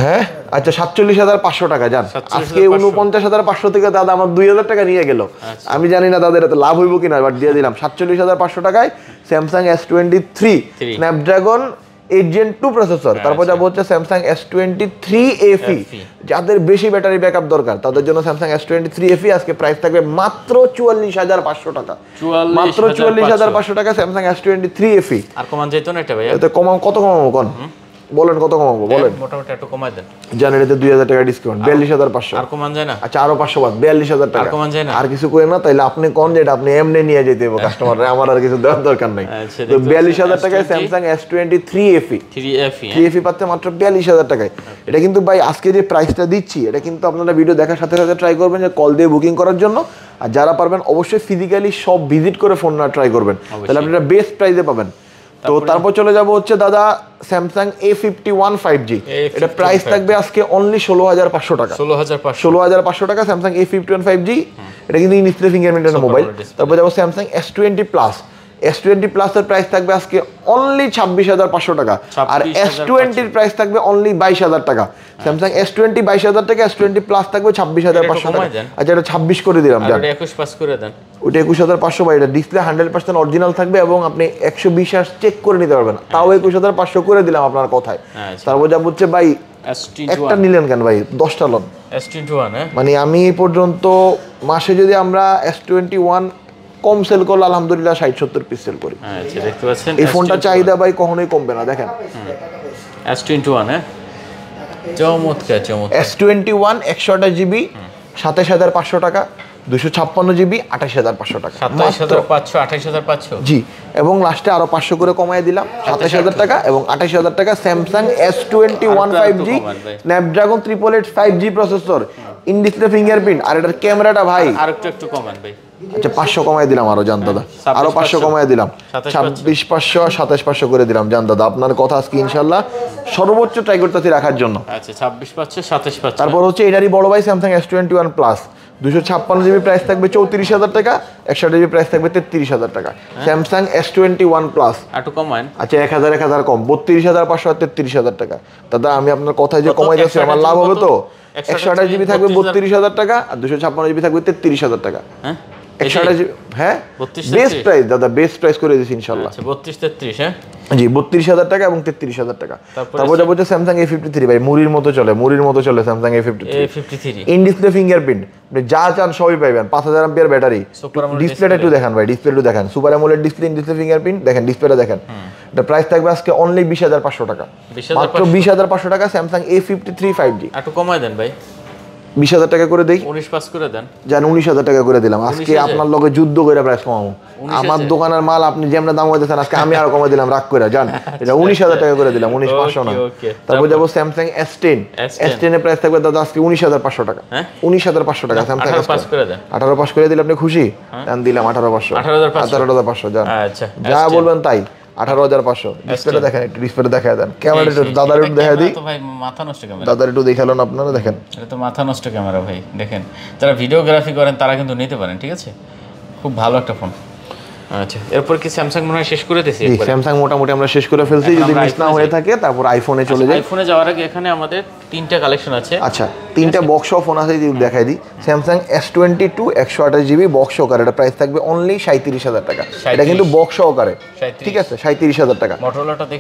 হ্যাঁ আচ্ছা সাতচল্লিশ হাজার পাঁচশো টাকা যান আজকে উনপঞ্চাশ হাজার পাঁচশো থেকে দাদা আমার দুই হাজার টাকা নিয়ে গেল আচ্ছা। আমি জানি না দাদা এত লাভ হইব কিনা বাট দিয়ে দিলাম সাতচল্লিশ হাজার পাঁচশো টাকায় Samsung S twenty three Snapdragon eight two processor তারপর আচ্ছা। যাবো হচ্ছে Samsung S twenty three FE যাদের বেশি ব্যাটারি ব্যাক আপ দরকার তাদের জন্য Samsung S twenty three FE আজকে প্রাইস থাকবে মাত্র চুয়াল্লিশ হাজার পাঁচশো টাকা মাত্র চুয়াল্লিশ হাজার পাঁচশো টাকা Samsung S twenty three FE আর কমান যেত না এটা ভাই কমাম কত কমাবো কন বলেন কত কমাবো বলেন মোটামুটি একটু জানুয়ারিতে দুই হাজার টাকা ডিসকাউন্ট বিয়াল্লিশ হাজার পাঁচশো আর কমান যায় না আচ্ছা আরো পাঁচশো বাদ বিয়াল্লিশ হাজার টাকা কমান যায় না আর কিছু করে না তাইলে আপনি কোন যেটা আপনি এমনি নিয়ে যেতে হবে কাস্টমাররা আমার আর কিছু দেওয়ার দরকার নাই হ্যাঁ, বিয়াল্লিশ হাজার টাকায় Samsung S twenty three FE three FE পাচ্ছে মাত্র বিয়াল্লিশ হাজার টাকায় আচ্ছা। এটা কিন্তু ভাই আজকে যে প্রাইসটা দিচ্ছি এটা কিন্তু আপনারা ভিডিও দেখার সাথে সাথে ট্রাই করবেন যে কল দিয়ে বুকিং করার জন্য আর যারা পারবেন অবশ্যই ফিজিক্যালি সব ভিজিট করে ফোন না ট্রাই করবেন তাহলে আপনি এটা বেস্ট প্রাইসে পাবেন তো তারপর চলে যাব হচ্ছে দাদা Samsung A fifty one five G এটা প্রাইস থাকবে আজকে অনলি ষোলো হাজার পাঁচশো টাকা ষোলো হাজার ষোলো হাজার পাঁচশো টাকা Samsung A fifty one five G এটা কিন্তু ইনস্ট্রে ফিঙ্গারপ্রিন্টের মোবাইল তারপর যাবো Samsung S twenty plus S twenty প্লাসের প্রাইস থাকবে আজকে অনলি ছাব্বিশ হাজার পাঁচশো টাকা আর এস টোয়েন্টির প্রাইস থাকবে অনলি বাইশ হাজার টাকা স্যামসাং এস টোয়েন্টি বাইশ হাজার টাকা এস টোয়েন্টি প্লাস থাকবে ছাব্বিশ হাজার পাঁচশো টাকা আচ্ছা এটা ছাব্বিশ করে দিলাম একুশ পাস করে দেন ওটা একুশ হাজার পাঁচশো বা এটা ডিসপ্লে হান্ড্রেড পার্সেন্ট অরিজিনাল থাকবে এবং আপনি একশো বিশ হাজার চেক করে নিতে পারবেন হ্যাঁ, তাও আচ্ছা। একুশ হাজার পাঁচশো করে দিলাম আপনার কথায় তার বোঝা বুঝছে ভাই একটা নিলেন কেন ভাই দশটা লোন হ্যাঁ। মানে আমি এই পর্যন্ত মাসে যদি আমরা এস টোয়েন্টি ওয়ান কম সেল করলে আলহামদুলিল্লাহ ষাট সত্তর পিস সেল করি হ্যাঁ, আচ্ছা, এই ফোনটা চাহিদা ভাই কখনোই কমবে না দেখেন এস টোয়েন্টি ওয়ান হ্যাঁ চমৎকার চমৎকার এস টোয়েন্টি ওয়ান একশো আঠাশ জিবি সাতাশ হাজার পাঁচশো টাকা দুশো ছাপ্পান্ন জিবি আঠাশ হাজার পাঁচশো টাকা পাঁচশো আঠাশ হাজার পাঁচশো জি এবং লাস্টে আরো পাঁচশো করে কমায় দিলাম সাতাশ হাজার টাকা এবং আঠাশ হাজার টাকা Samsung S twenty one five G Snapdragon triple eight five G processor in fingerprint আর এটার ক্যামেরাটা ভাই আর একটু একটু কমান ভাই আচ্ছা পাঁচশো কমাই দিলাম আরো জান দাদা আরো পাঁচশো কমাই দিলাম ছাব্বিশ পাঁচশো সাতাশ পাঁচশো করে দিলাম জান দাদা আপনার কথা আজকে ইনশাল্লাহ সর্বোচ্চ ট্রাই করতেছি রাখার জন্য আচ্ছা, ছাব্বিশ পাঁচশো সাতাশ পাঁচশো তারপর হচ্ছে এটারই বড় ভাই Samsung S twenty one plus দুশো ছাপ্পান্ন জিবি প্রাইস থাকবে চৌত্রিশ হাজার টাকা একশো জিবি প্রাইস থাকবে তেত্রিশ হাজার টাকা Samsung S twenty one plus একটু কমান আচ্ছা এক হাজার এক হাজার কম বত্রিশ হাজার পাঁচশো আর তেত্রিশ হাজার টাকা দাদা আমি আপনার কথায় যে কমাই যাচ্ছি আমার লাভ হবে তো একশো আঠাশ জিবি থাকবে বত্রিশ হাজার টাকা আর দুশো ছাপ্পান্ন জিবি থাকবে তেত্রিশ হাজার টাকা হ্যাঁ হ্যাঁ? বেস্ট প্রাইস দাদা বেস্ট প্রাইস করে দিয়েছি আচ্ছা, হ্যাঁ বত্রিশ হাজার টাকা এবং তেত্রিশ হাজার টাকা স্যামসাং এ ফিফটি থ্রি ভাই মুড়ির মতো চলে মুড়ির মতো চলে Samsung A fifty in display fingerprint যা চান সবই পাইবেন পাঁচ হাজার এম্পিয়ার ব্যাটারি ডিসপ্লেটা একটু দেখান ভাই ডিসপ্লে একটু দেখান সুপার অ্যামোলেড ডিসপ্লে ফিঙ্গারপ্রিন্ট দেখেন ডিসপ্লেটা দেখেন প্রাইস থাকবে আজকে অনলি বিশ হাজার পাঁচশো টাকা মাত্র বিশ হাজার পাঁচশো টাকা Samsung A fifty three five G একটু কমায় দেন ভাই বিশ হাজার টাকা করে দেই উনিশ পাস করে দেন জান উনিশ হাজার টাকা করে দিলাম আজকে আপনার লগে যুদ্ধ করে প্রাইস কমাবো আমার দোকানের মাল আপনি যেমন দাম হইতেছেন আজকে আমি আরো কমে দিলাম রাগ করে জান এটা উনিশ হাজার টাকা করে দিলাম উনিশ পাঁচশো না তারপর যাবো স্যামসাং এস টেন এস টেনের প্রাইস থাকবে দাদা আজকে উনিশ হাজার পাঁচশো টাকা হ্যাঁ? উনিশ হাজার পাঁচশো টাকা স্যামসাং আঠারো পাঁচ করে দিলে আপনি খুশি হ্যাঁ। দিলাম আঠারো পাঁচশো আঠারো হাজার পাঁচশো জান আচ্ছা, যা বলবেন তাই আঠারো হাজার পাঁচশো দেখা ক্যামেরা দাদার ভাই মাথা নষ্ট ক্যামেরা আপনারা দেখেন এটা তো মাথা নষ্ট ক্যামেরা ভাই দেখেন যারা ভিডিওগ্রাফি করেন তারা কিন্তু নিতে পারেন ঠিক আছে খুব ভালো একটা ফোন আচ্ছা এরপর কি স্যামসাং মনে শেষ করে দিয়েছি স্যামসাং মোটামুটি আমরা শেষ করে ফেলছি যদি মিস না হয়ে থাকে তারপর আইফোনে চলে আচ্ছা, যাই আইফোনে যাওয়ার আগে এখানে আমাদের তিনটা কালেকশন আছে আচ্ছা তিনটা বক্স অফ ফোন আছে যদি দেখাই দিই স্যামসাং এস টোয়েন্টি টু একশো আঠাশ জিবি বক্স সহকারে এটা প্রাইস থাকবে অনলি সাঁত্রিশ হাজার টাকা এটা কিন্তু বক্স সহকারে ঠিক আছে সাঁত্রিশ হাজার টাকা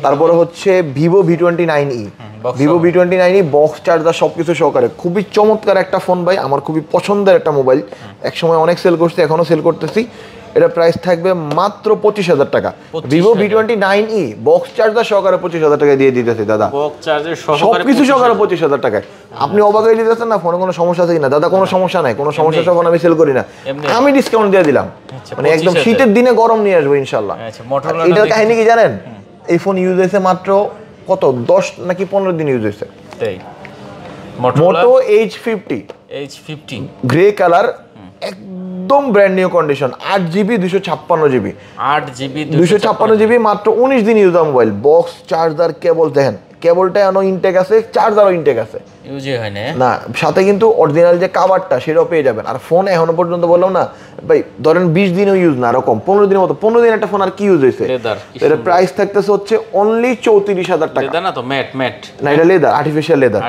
তারপরে হচ্ছে Vivo V twenty nine E Vivo V twenty nine box charger সব কিছু সহকারে খুবই চমৎকার একটা ফোন ভাই আমার খুবই পছন্দের একটা মোবাইল একসময় অনেক সেল করছি এখনও সেল করতেছি এটা প্রাইস থাকবে মাত্র পঁচিশ হাজার টাকা Vivo V twenty nine E box charger সহকারে পঁচিশ হাজার টাকা দিয়ে দিতেছে দাদা সবকিছু সহকারে পঁচিশ হাজার টাকায় আপনি অবাক হয়ে দিতেছেন না ফোনে কোনো সমস্যা আছে কিনা দাদা কোনো সমস্যা নাই কোনো সমস্যা যখন আমি সেল করি না আমি ডিসকাউন্ট দিয়ে দিলাম আচ্ছা, মানে একদম শীতের দিনে গরম নিয়ে আসবো ইনশাল্লাহ আচ্ছা, এটার কাহিনী কি জানেন এই ফোন ইউজ হয়েছে মাত্র কত দশ নাকি পনেরো দিন ইউজ হয়েছে Moto H fifty H fifty grey colour একদম একদম ব্র্যান্ড নিউ কন্ডিশন আট জিবি দুশো ছাপ্পান্ন জিবি আট জিবি দুশো ছাপ্পান্ন জিবি মাত্র উনিশ দিন use mobile box charger cable দেখেন কেবলটা এনো ইনটেক আছে চার্জারও ইনটেক আছে ইউজই হয় না না সাথে কিন্তু অরিজিনাল যে কাভারটা সেটাও পেয়ে যাবেন আর ফোন এখন পর্যন্ত বললাম না ভাই ধরেন 20 দিনও ইউজ না এরকম 15 দিনের মতো 15 দিন একটা ফোন আর কি ইউজ হয়েছে এর প্রাইস থাকতেছে হচ্ছে অনলি 34000 টাকা লেদার না তো ম্যাট ম্যাট না এটা leather artificial leather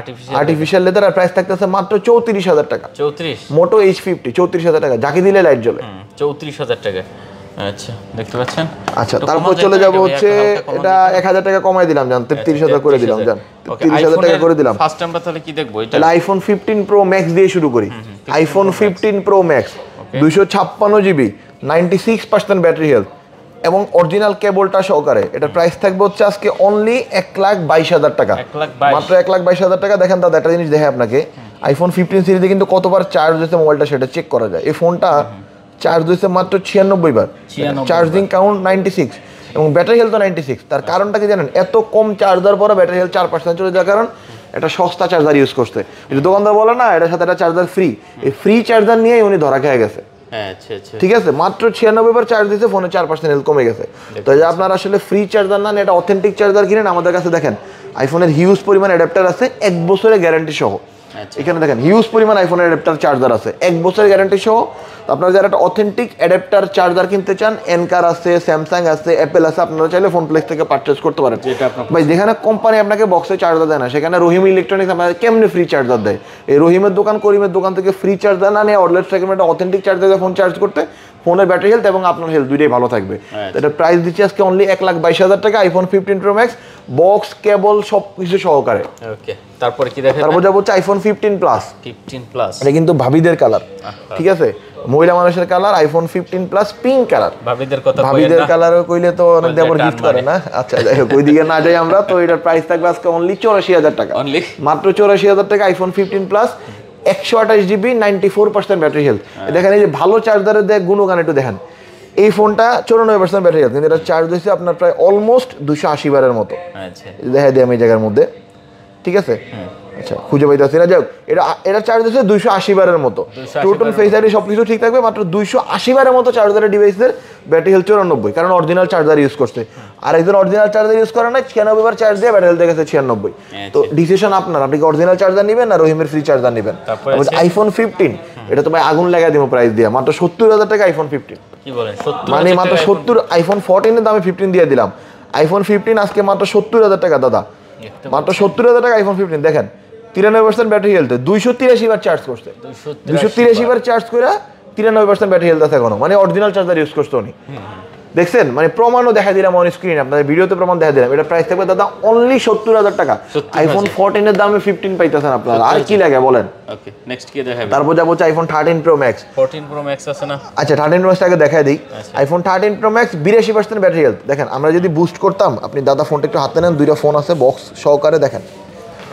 artificial leather আর প্রাইস থাকতেছে মাত্র 34000 টাকা 34 মোটো H50 34000 টাকা যাকে দিলে লাইট জ্বলে 34000 টাকা আচ্ছা, আচ্ছা তারপর হচ্ছে এটা টাকা দিলাম আচ্ছা, করে দিলাম এটা আইফোন প্রো ম্যাক্স দিয়ে শুরু করি iPhone pro max GB battery health এবং অরিজিনাল কেবলটা সহকারে প্রাইস থাকবে হচ্ছে আজকে অনলি এক লাখ বাইশ হাজার টাকা মাত্র এক লাখ বাইশ হাজার টাকা দেখেন দাদা একটা জিনিস দেখে আপনাকে আইফোন ফিফটিন সিরিজে কিন্তু কতবার চার্জ হয়েছে মোবাইলটা সেটা চেক করা যায় এই ফোনটা চার্জ হয়েছে মাত্র ছিয়ানব্বই বার চার্জিং কাউন্ট নাইনটি সিক্স এবং ব্যাটারি হেলথ নাইনটি সিক্স তার আচ্ছা। কারণটা কি জানেন এত কম চার্জ দেওয়ার পরে ব্যাটারি হেলথ চার পার্সেন্ট চলে যাওয়ার কারণ একটা সস্তা চার্জার ইউজ করছে যদি দোকানদার বলে না এটার সাথে একটা চার্জার ফ্রি এই ফ্রি চার্জার নিয়েই উনি ধরা খেয়ে গেছে হ্যাঁ, আচ্ছা, আচ্ছা। ঠিক আছে মাত্র ছিয়ানব্বই বার চার্জ দিয়েছে ফোনে চার পার্সেন্ট হেলথ কমে গেছে তো আপনার আসলে ফ্রি চার্জার না এটা অথেন্টিক চার্জার কিনেন আমাদের কাছে দেখেন আইফোনের হিউজ পরিমাণ অ্যাডাপ্টার আছে এক বছরের গ্যারান্টি সহ এখানে দেখেন হিউজ পরিমাণ আইফোনের অ্যাডাপ্টার চার্জার আছে এক বছরের গ্যারান্টি সহ তো আপনারা যারা একটা অথেন্টিক অ্যাডাপ্টার চার্জার কিনতে চান এনকার আছে স্যামসাং আছে অ্যাপেল আছে আপনারা চাইলে ফোন প্লেস থেকে পারচেস করতে পারেন ভাই যেখানে কোম্পানি আপনাকে বক্সে চার্জার দেয় না সেখানে রহিম ইলেকট্রনিক্স আপনাদের কেমনি ফ্রি চার্জার দেয় এই রহিমের দোকান করিমের দোকান থেকে ফ্রি চার্জার না নিয়ে অর্লেট থেকে একটা অথেন্টিক চার্জার ফোন চার্জ করতে ফোনের ব্যাটারি হেলথ এবং আপনার হেলথ দুইটাই ভালো থাকবে হ্যাঁ। এটা প্রাইস দিচ্ছে আজকে অনলি এক লাখ বাইশ হাজার টাকা iPhone fifteen pro max box cable সব কিছু সহকারে ওকে তারপরে কি দেখেন তারপর যাবো হচ্ছে আইফোন 15 প্লাস 15 প্লাস এটা কিন্তু ভাবিদের কালার ঠিক আছে মহিলা মানুষের colour iPhone 15 plus pink colour ভাবিদের কথা ভাবিদের কালারও কইলে তো অনেক দেবর গিফট করে মানে। না আচ্ছা যাই হোক ওই দিকে না যাই আমরা তো এটার প্রাইস থাকবে আজকে অনলি চৌরাশি হাজার টাকা অনলি মাত্র চৌরাশি হাজার টাকা আইফোন 15 প্লাস একশো আঠাশ GB ninety four percent battery health দেখেন এই যে ভালো চার্জারের দেখ গুণগান একটু দেখেন এই ফোনটা চৌরানব্বই পার্সেন্ট ব্যাটারি হেলথ কিন্তু এটা চার্জ হয়েছে আপনার প্রায় অলমোস্ট দুশো আশি বারের মতো আচ্ছা। দেখা দিই আমি এই জায়গার মধ্যে ঠিক আছে আচ্ছা খুঁজে পাইতে পারছি না যাই হোক এটা এটা চার্জ হচ্ছে দুইশো আশি বারের মতো টোটাল ফেস আইডি সব কিছু ঠিক থাকবে মাত্র দুইশো আশি বারের মতো চার্জারের ডিভাইসের ব্যাটারি হেলথ চুরানব্বই কারণ অরিজিনাল চার্জার ইউজ করছে আর একজন অরিজিনাল চার্জার ইউজ করে না ছিয়ানব্বই বার চার্জ দিয়ে ব্যাটারি হেলথ গেছে ছিয়ানব্বই হ্যাঁ, তো ডিসিশন আপনার আপনি কি অরিজিনাল চার্জার নেবেন না রহিমের ফ্রি চার্জার নেবেন আইফোন ফিফটিন এটা তোমায় আগুন লাগাই দিব প্রাইস দিয়ে মাত্র সত্তর হাজার টাকা আইফোন ফিফটিন মানে মাত্র সত্তর আইফোন ফোরটিনের দামে ফিফটিন দিয়ে দিলাম আইফোন ফিফটিন আজকে মাত্র সত্তর হাজার টাকা দাদা মাত্র সত্তর হাজার টাকা আইফোন ফিফটিন দেখেন তিরানব্বই পার্সেন্ট ব্যাটারি হেলতে দুইশো তিরাশি বার চার্জ করছে দুইশো তিরাশি বার চার্জ করে তিরানব্বই পার্সেন্ট ব্যাটারি হেলতে থাকে মানে অরিজিনাল চার্জার ইউজ করছে উনি দেখছেন মানে প্রমাণও দেখা দিলাম অন স্ক্রিন আপনাদের ভিডিওতে প্রমাণ দেখা দিলাম এটা প্রাইস থাকবে দাদা অনলি সত্তর হাজার টাকা আইফোন ফোরটিন এর দামে ফিফটিন পাইতেছেন আপনারা আর কি লাগে বলেন ওকে নেক্সট কি দেখাবেন তারপর যাবো iPhone thirteen pro max fourteen pro max আছে না আচ্ছা থার্টিন প্রো ম্যাক্সটাকে দেখা দিই আইফোন থার্টিন প্রো ম্যাক্স বিরাশি পার্সেন্ট ব্যাটারি হেলথ দেখেন আমরা যদি বুস্ট করতাম আপনি দাদা ফোনটা একটু হাতে নেন দুইটা ফোন আছে বক্স সহকারে দেখেন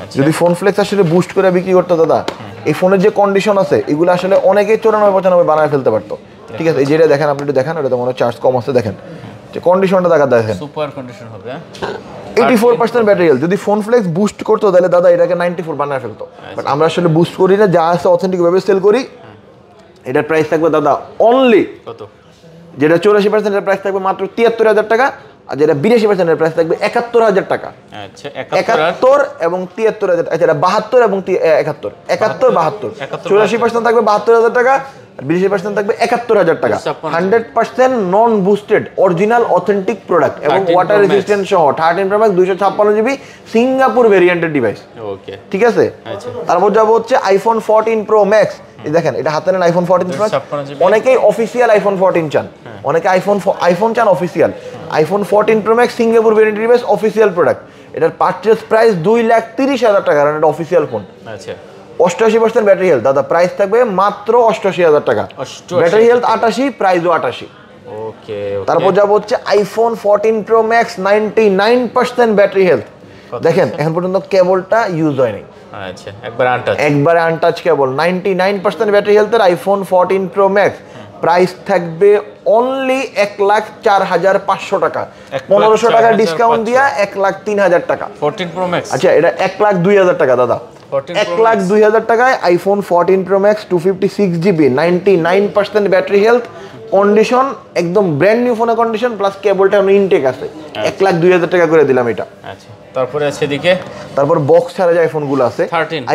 আচ্ছা। যদি ফোন ফ্লেক্স আসলে বুস্ট করে বিক্রি করতো দাদা এই ফোনের যে কন্ডিশন আছে এগুলো আসলে অনেকেই চৌরানব্বই পঁচানব্বই বানায় ফেলতে পারতো ঠিক আছে এই যেটা দেখেন আপনি একটু দেখেন ওটা মনে চার্জ কম আছে দেখেন কন্ডিশনটা দেখা দেখেন সুপার কন্ডিশন হবে এইটি ফোর পার্সেন্ট যদি ফোন ফ্লেক্স বুস্ট করতো তাহলে দাদা এটাকে নাইনটি ফোর বানায় ফেলতো বাট আচ্ছা। আমরা আসলে বুস্ট করি না যা আছে অথেন্টিকভাবে সেল করি এটার প্রাইস থাকবে দাদা অনলি কত যেটা চৌরাশি পার্সেন্টের প্রাইস থাকবে মাত্র তিয়াত্তর হাজার টাকা আর যেটা বিরাশি পার্সেন্টের প্রাইস থাকবে একাত্তর হাজার টাকা আচ্ছা, একাত্তর এবং তিয়াত্তর হাজার আচ্ছা বাহাত্তর এবং একাত্তর একাত্তর বাহাত্তর চৌরাশি পার্সেন্ট থাকবে বাহাত্তর হাজার টাকা বিদেশি পার্সেন্ট থাকবে একাত্তর হাজার টাকা hundred percent non boosted original authentic product এবং ওয়াটার রেজিস্ট্যান্ট সহ থার্টিন প্রোডাক্ট দুইশো ছাপ্পান্ন জিবি সিঙ্গাপুর ভেরিয়েন্টের ডিভাইস ঠিক আছে আচ্ছা। তারপর যাবো হচ্ছে আইফোন ফোরটিন প্রো ম্যাক্স দেখেন এটা হাতে নেন আইফোন ফোরটিন প্রো অনেকেই অফিসিয়াল আইফোন ফোরটিন চান হ্যাঁ। অনেকে আইফোন আইফোন চান official iPhone fourteen pro max Singapore variant device official product এটার পারচেস প্রাইস দুই লাখ তিরিশ হাজার টাকা কারণ এটা অফিসিয়াল ফোন আচ্ছা অষ্টআশি পার্সেন্ট ব্যাটারি হেলথ দাদা প্রাইস থাকবে মাত্র অষ্টআশি হাজার টাকা ব্যাটারি হেলথ আটাশি প্রাইসও আটাশি ওকে তারপর যাবো হচ্ছে iPhone fourteen pro max ninety nine percent battery health দেখেন এখন পর্যন্ত কেবলটা ইউজ হয়নি আচ্ছা, একবারে untouch cable ninety nine percent battery হেলথের iPhone fourteen pro max price থাকবে অনলি এক লাখ চার হাজার পাঁচশো টাকা পনেরোশো টাকা ডিসকাউন্ট দিয়া এক লাখ তিন হাজার টাকা ফোরটিন প্রো ম্যাক্স আচ্ছা এটা এক লাখ দুই হাজার টাকা দাদা এক লাখ দুই হাজার টাকায় iPhone fourteen pro max two fifty six GB ninety nine percent battery health condition একদম ব্র্যান্ড নিউ ফোনের কন্ডিশন প্লাস কেবলটা অন্য ইনটেক আছে আচ্ছা। এক লাখ দুই হাজার টাকা করে দিলাম এটা আচ্ছা, তারপরে আছে এদিকে তারপর বক্স ছাড়া যে আইফোনগুলো আছে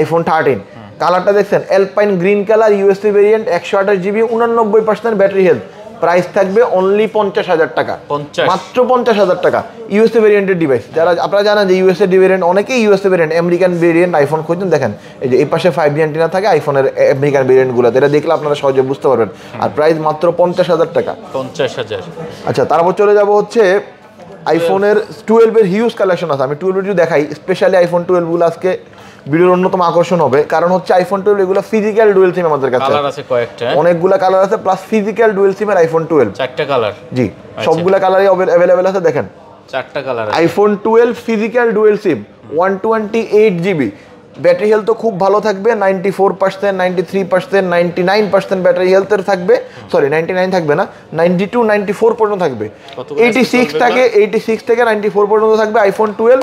আইফোন থার্টিন কালারটা দেখছেন alpine green colour USC variant একশো আঠাশ জিবি উনানব্বই পার্সেন্ট ব্যাটারি হেলথ প্রাইস থাকবে অনলি পঞ্চাশ হাজার টাকা মাত্র পঞ্চাশ হাজার টাকা ইউএসএ ভেরিয়েন্টের ডিভাইস যারা আপনারা জানেন যে ইউএসএ ভেরিয়েন্ট অনেকেই USA variant American variant iPhone খুঁজছেন দেখেন এই যে এই পাশে ফাইভ জি অ্যান্টিনা থাকে আইফোনের আমেরিকান ভেরিয়েন্টগুলো এটা দেখলে আপনারা সহজে বুঝতে পারবেন আর প্রাইস মাত্র পঞ্চাশ হাজার টাকা পঞ্চাশ হাজার আচ্ছা তারপর চলে যাব হচ্ছে আইফোনের টুয়েলভের হিউজ কালেকশন আছে আমি টুয়েলভের যদি দেখাই স্পেশালি আইফোন টুয়েলভগুলো আজকে ভিডিওর অন্যতম আকর্ষণ হবে কারণ হচ্ছে আইফোন টুয়েলভ এগুলো ফিজিক্যাল ডুয়েল সিম আমাদের কাছে অনেকগুলো অনেকগুলা কালার আছে প্লাস ফিজিক্যাল ডুয়েল সিমের আইফোন টুয়েলভ চারটা কালার জি আচ্ছা। সবগুলা কালারই অ্যাভেলেবেল আছে দেখেন চারটা colour iPhone twelve physical dual SIM one twenty eight GB battery health খুব ভালো থাকবে ninety four percent ninety three percent ninety nine percent battery হেলথের থাকবে সরি নাইনটি নাইন থাকবে না নাইনটি টু নাইনটি ফোর পর্যন্ত থাকবে এইটি সিক্স থাকে এইটি সিক্স থেকে নাইনটি ফোর পর্যন্ত থাকবে আইফোন টুয়েলভ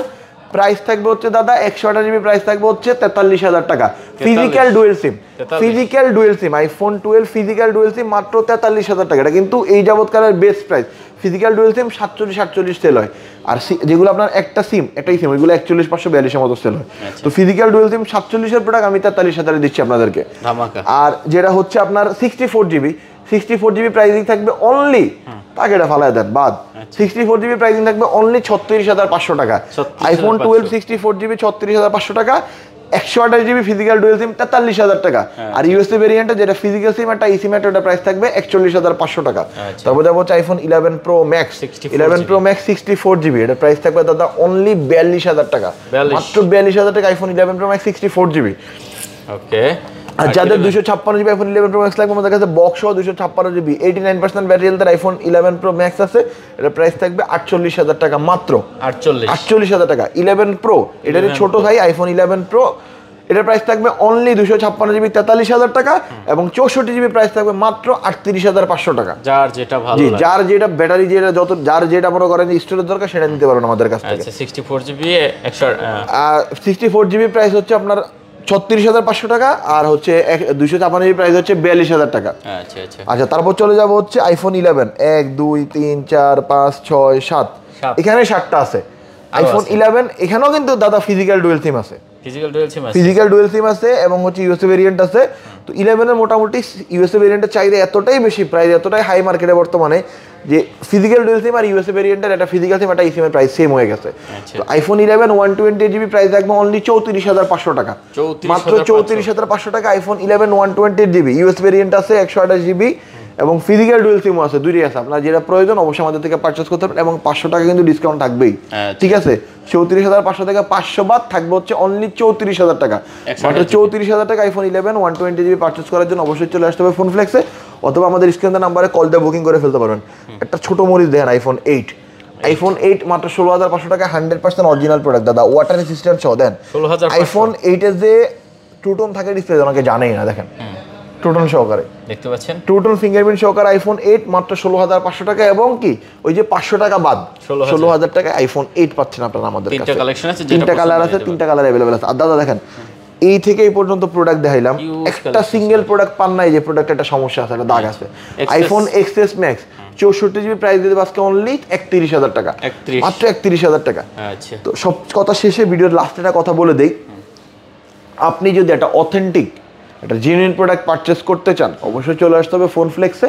প্রাইস থাকবে হচ্ছে দাদা একশো আঠাশ প্রাইস থাকবে হচ্ছে তেতাল্লিশ হাজার টাকা physical dual SIM physical dual SIM iPhone twelve physical dual SIM মাত্র তেতাল্লিশ হাজার টাকা এটা কিন্তু এই যাবৎকালের best price physical dual SIM সাতচল্লিশ সাতচল্লিশ সেল হয় আর যেগুলো আপনার একটা সিম একটাই সিম ওইগুলো একচল্লিশ পাঁচশো বিয়াল্লিশের মতো সেল হয় আচ্ছা। তো ফিজিক্যাল ডুয়েল সিম সাতচল্লিশের প্রোডাক্ট আমি তেতাল্লিশ হাজারে দিচ্ছি আপনাদেরকে আর যেটা হচ্ছে আপনার sixty four GB sixty four GB pricing থাকবে অনলি প্যাকেটে ফালাই দেন বাদ সিক্সটি ফোর জিবি প্রাইসিং থাকবে অনলি ছত্রিশ হাজার পাঁচশো টাকা iPhone twelve sixty four GB ছত্রিশ হাজার পাঁচশো টাকা একশো আঠাশ জিবি ফিজিক্যাল ডুয়েল সিম তেতাল্লিশ হাজার টাকা হ্যাঁ। আর ইউএসএ ভেরিয়েন্টটা যেটা ফিজিক্যাল সিম একটা ই e একটা ওটা প্রাইস থাকবে একচল্লিশ হাজার পাঁচশো টাকা আচ্ছা। তারপর যাবো হচ্ছে iPhone eleven pro max eleven pro max sixty four GB এটা প্রাইস থাকবে দাদা অনলি বিয়াল্লিশ হাজার টাকা মাত্র বিয়াল্লিশ হাজার টাকা iPhone eleven pro max sixty four GB okay আর যাদের দুশো ছাপ্পান্ন GB iPhone eleven pro max লাগবে আমাদের কাছে বক্স সহ দুশো ছাপ্পান্ন GB eighty nine percent battery হেলথের আইফোন ইলেভেন প্রো ম্যাক্স আছে এটা প্রাইস থাকবে আটচল্লিশ হাজার টাকা মাত্র আটচল্লিশ আটচল্লিশ হাজার টাকা ইলেভেন প্রো এটা ছোট ভাই আইফোন ইলেভেন প্রো এটার প্রাইস থাকবে অনলি দুশো ছাপ্পান্ন জিবি তেতাল্লিশ হাজার টাকা এবং চৌষট্টি জিবি প্রাইস থাকবে মাত্র আটত্রিশ হাজার পাঁচশো টাকা যার যেটা ভালো জি যার যেটা ব্যাটারি যেটা যত যার যেটা মনে করেন স্টোরেজ দরকার সেটা নিতে পারবেন আমাদের কাছ আচ্ছা, থেকে sixty four GB sixty four GB price হচ্ছে আপনার ছত্রিশ হাজার পাঁচশো টাকা আর হচ্ছে দুইশো চাপানির প্রাইস হচ্ছে বিয়াল্লিশ হাজার টাকা আচ্ছা, আচ্ছা।, আচ্ছা তারপর চলে যাবো হচ্ছে আইফোন ইলেভেন এক দুই তিন চার পাঁচ ছয় সাত এখানে সাতটা আছে আইফোন ইলেভেন এখানেও কিন্তু দাদা ফিজিক্যাল ডুয়েল থিম আছে ফিজিক্যাল ডুয়েল সিম আছে এবং হচ্ছে ইউএসএ ভেরিয়েন্ট আছে তো ইলেভেনের মোটামুটি ইউএসএ ভেরিয়েন্টের চাহিদা এতটাই বেশি প্রাইস এতটাই হাই মার্কেটে বর্তমানে যে ফিজিক্যাল ডুয়েল সিম আর ইউএসএ ভেরিয়েন্টের একটা ফিজিক্যাল সিম একটা ইসিমের প্রাইস সেম হয়ে গেছে আচ্ছা। তো iPhone eleven one twenty GB price দেখবো অনলি চৌত্রিশ হাজার পাঁচশো টাকা মাত্র চৌত্রিশ হাজার পাঁচশো টাকা iPhone eleven one twenty GB US variant আছে একশো আঠাশ জিবি এবং ফিজিক্যাল ডুয়েল সিমও আছে দুইটাই আছে আপনার যেটা প্রয়োজন অবশ্যই আমাদের থেকে পারচেস করতে পারেন এবং পাঁচশো টাকা কিন্তু ডিসকাউন্ট থাকবেই আচ্ছা। ঠিক আছে চৌত্রিশ হাজার পাঁচশো থেকে পাঁচশো বাদ থাকবে হচ্ছে অনলি চৌত্রিশ হাজার টাকা মাত্র চৌত্রিশ হাজার টাকা iPhone eleven one twenty GB purchase করার জন্য অবশ্যই চলে আসতে হবে ফোন ফ্লেক্সে অথবা আমাদের স্ক্রিনের নাম্বারে কল দিয়ে বুকিং করে ফেলতে পারবেন একটা ছোট মরিচ দেখেন আইফোন এইট আইফোন এইট মাত্র ষোলো হাজার পাঁচশো টাকা হান্ড্রেড পার্সেন্ট অরিজিনাল প্রোডাক্ট দাদা ওয়াটার রেসিস্ট্যান্ট সহ দেন আইফোন এইটের যে টুটন থাকে ডিসপ্লে আমাকে জানেই না দেখেন টোটাল সহকারে দেখতে পাচ্ছেন টোটাল ফিঙ্গারপ্রিন্ট সহকারে আইফোন এইট মাত্র ষোলো হাজার পাঁচশো টাকা এবং কি ওই যে পাঁচশো টাকা বাদ ষোলো হাজার টাকা আইফোন এইট পাচ্ছেন আপনারা আমাদের তিনটা কালার আছে তিনটা কালার অ্যাভেলেবেল আছে আর দাদা দেখেন এই থেকে এই পর্যন্ত প্রোডাক্ট দেখাইলাম একটা সিঙ্গেল প্রোডাক্ট পান নাই যে প্রোডাক্ট একটা সমস্যা আছে একটা দাগ আছে আইফোন এক্সএস ম্যাক্স চৌষট্টি জিবি প্রাইস দিতে আজকে অনলি একত্রিশ হাজার টাকা মাত্র একত্রিশ হাজার টাকা আচ্ছা। তো সব কথা শেষে ভিডিওর লাস্টে কথা বলে দেই আপনি যদি একটা অথেন্টিক একটা জেনুইন প্রোডাক্ট পারচেস করতে চান অবশ্যই চলে আসতে হবে ফোন ফ্লেক্সে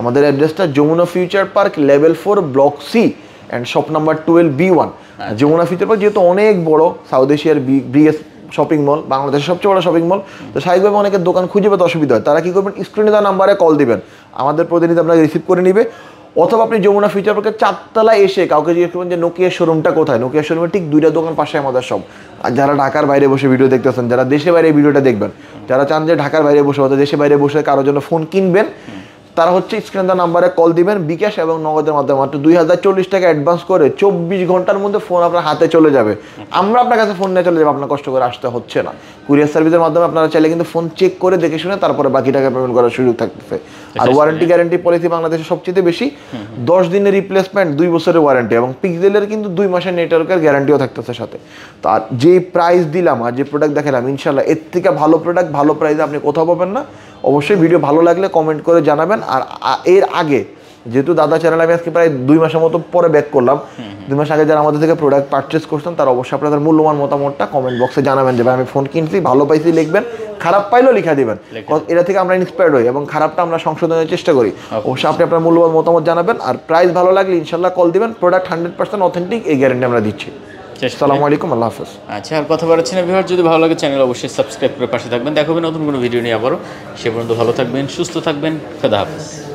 আমাদের অ্যাড্রেসটা Jamuna future park level four block C and shop number twelve B one Jamuna future park যেহেতু অনেক বড় সাউথ এশিয়ার বিগেস্ট শপিং মল বাংলাদেশের সবচেয়ে বড় শপিং মল তো স্বাভাবিকভাবে অনেকের দোকান খুঁজে পেতে অসুবিধা হয় তারা কী করবেন স্ক্রিনে দেওয়া নাম্বারে কল দিবেন আমাদের প্রতিনিধি আপনাকে রিসিভ করে নিবে অথবা আপনি যমুনা ফিউচার পার্কের চারতলায় এসে কাউকে জিজ্ঞেস করবেন যে নোকিয়া শোরুমটা কোথায় নোকিয়া শোরুমে ঠিক দুইটা দোকান পাশে আমাদের সব আর যারা ঢাকার বাইরে বসে ভিডিও দেখতেছেন যারা দেশে বাইরে ভিডিওটা দেখবেন যারা চান যে ঢাকার বাইরে বসে অর্থাৎ দেশে বাইরে বসে কারোর জন্য ফোন কিনবেন তারা হচ্ছে স্ক্রিন দা নাম্বারে কল দিবেন বিকাশ এবং নগদের মাধ্যমে মাত্র দুই হাজার চল্লিশ টাকা অ্যাডভান্স করে চব্বিশ ঘন্টার মধ্যে ফোন আপনার হাতে চলে যাবে আমরা আপনার কাছে ফোন নিয়ে চলে যাবো আপনার কষ্ট করে আসতে হচ্ছে না কুরিয়ার সার্ভিসের মাধ্যমে আপনারা চাইলে কিন্তু ফোন চেক করে দেখে শুনে তারপরে বাকি টাকা পেমেন্ট করার সুযোগ থাকতেছে আর ওয়ারেন্টি গ্যারেন্টি পলিসি বাংলাদেশে সবচেয়ে বেশি দশ দিনের রিপ্লেসমেন্ট দুই বছরের ওয়ারেন্টি এবং পিক্সেলের কিন্তু দুই মাসের নেটওয়ার্কের গ্যারান্টিও থাকতেছে সাথে তো আর যে প্রাইস দিলাম আর যে প্রোডাক্ট দেখালাম ইনশাল্লাহ এর থেকে ভালো প্রোডাক্ট ভালো প্রাইসে আপনি কোথাও পাবেন না অবশ্যই ভিডিও ভালো লাগলে কমেন্ট করে জানাবেন আর এর আগে যেহেতু দাদা চ্যানেল আমি আজকে প্রায় দুই মাসের মতো পরে ব্যাক করলাম দুই মাস আগে যারা আমাদের থেকে প্রোডাক্ট পারচেস করছেন তারা অবশ্যই আপনাদের মূল্যবান মতামতটা কমেন্ট বক্সে জানাবেন যে ভাই আমি ফোন কিনছি ভালো পাইছি লিখবেন খারাপ পাইলেও লিখা দিবেন এটা থেকে আমরা ইন্সপায়ার্ড হই এবং খারাপটা আমরা সংশোধনের চেষ্টা করি অবশ্যই আপনি আপনার মূল্যবান মতামত জানাবেন আর প্রাইস ভালো লাগলে ইনশাল্লাহ কল দিবেন প্রোডাক্ট হান্ড্রেড পার্সেন্ট অথেন্টিক এই গ্যারেন্টি আমরা দিচ্ছি আচ্ছা, আসসালামু আলাইকুম আল্লাহ হাফেজ আচ্ছা আর কথা বাড়াচ্ছি না ভিউয়ার যদি ভালো লাগে চ্যানেল অবশ্যই সাবস্ক্রাইব করে পাশে থাকবেন দেখাবেন নতুন কোনো ভিডিও নিয়ে আবারও সে পর্যন্ত ভালো থাকবেন সুস্থ থাকবেন খোদা হাফেজ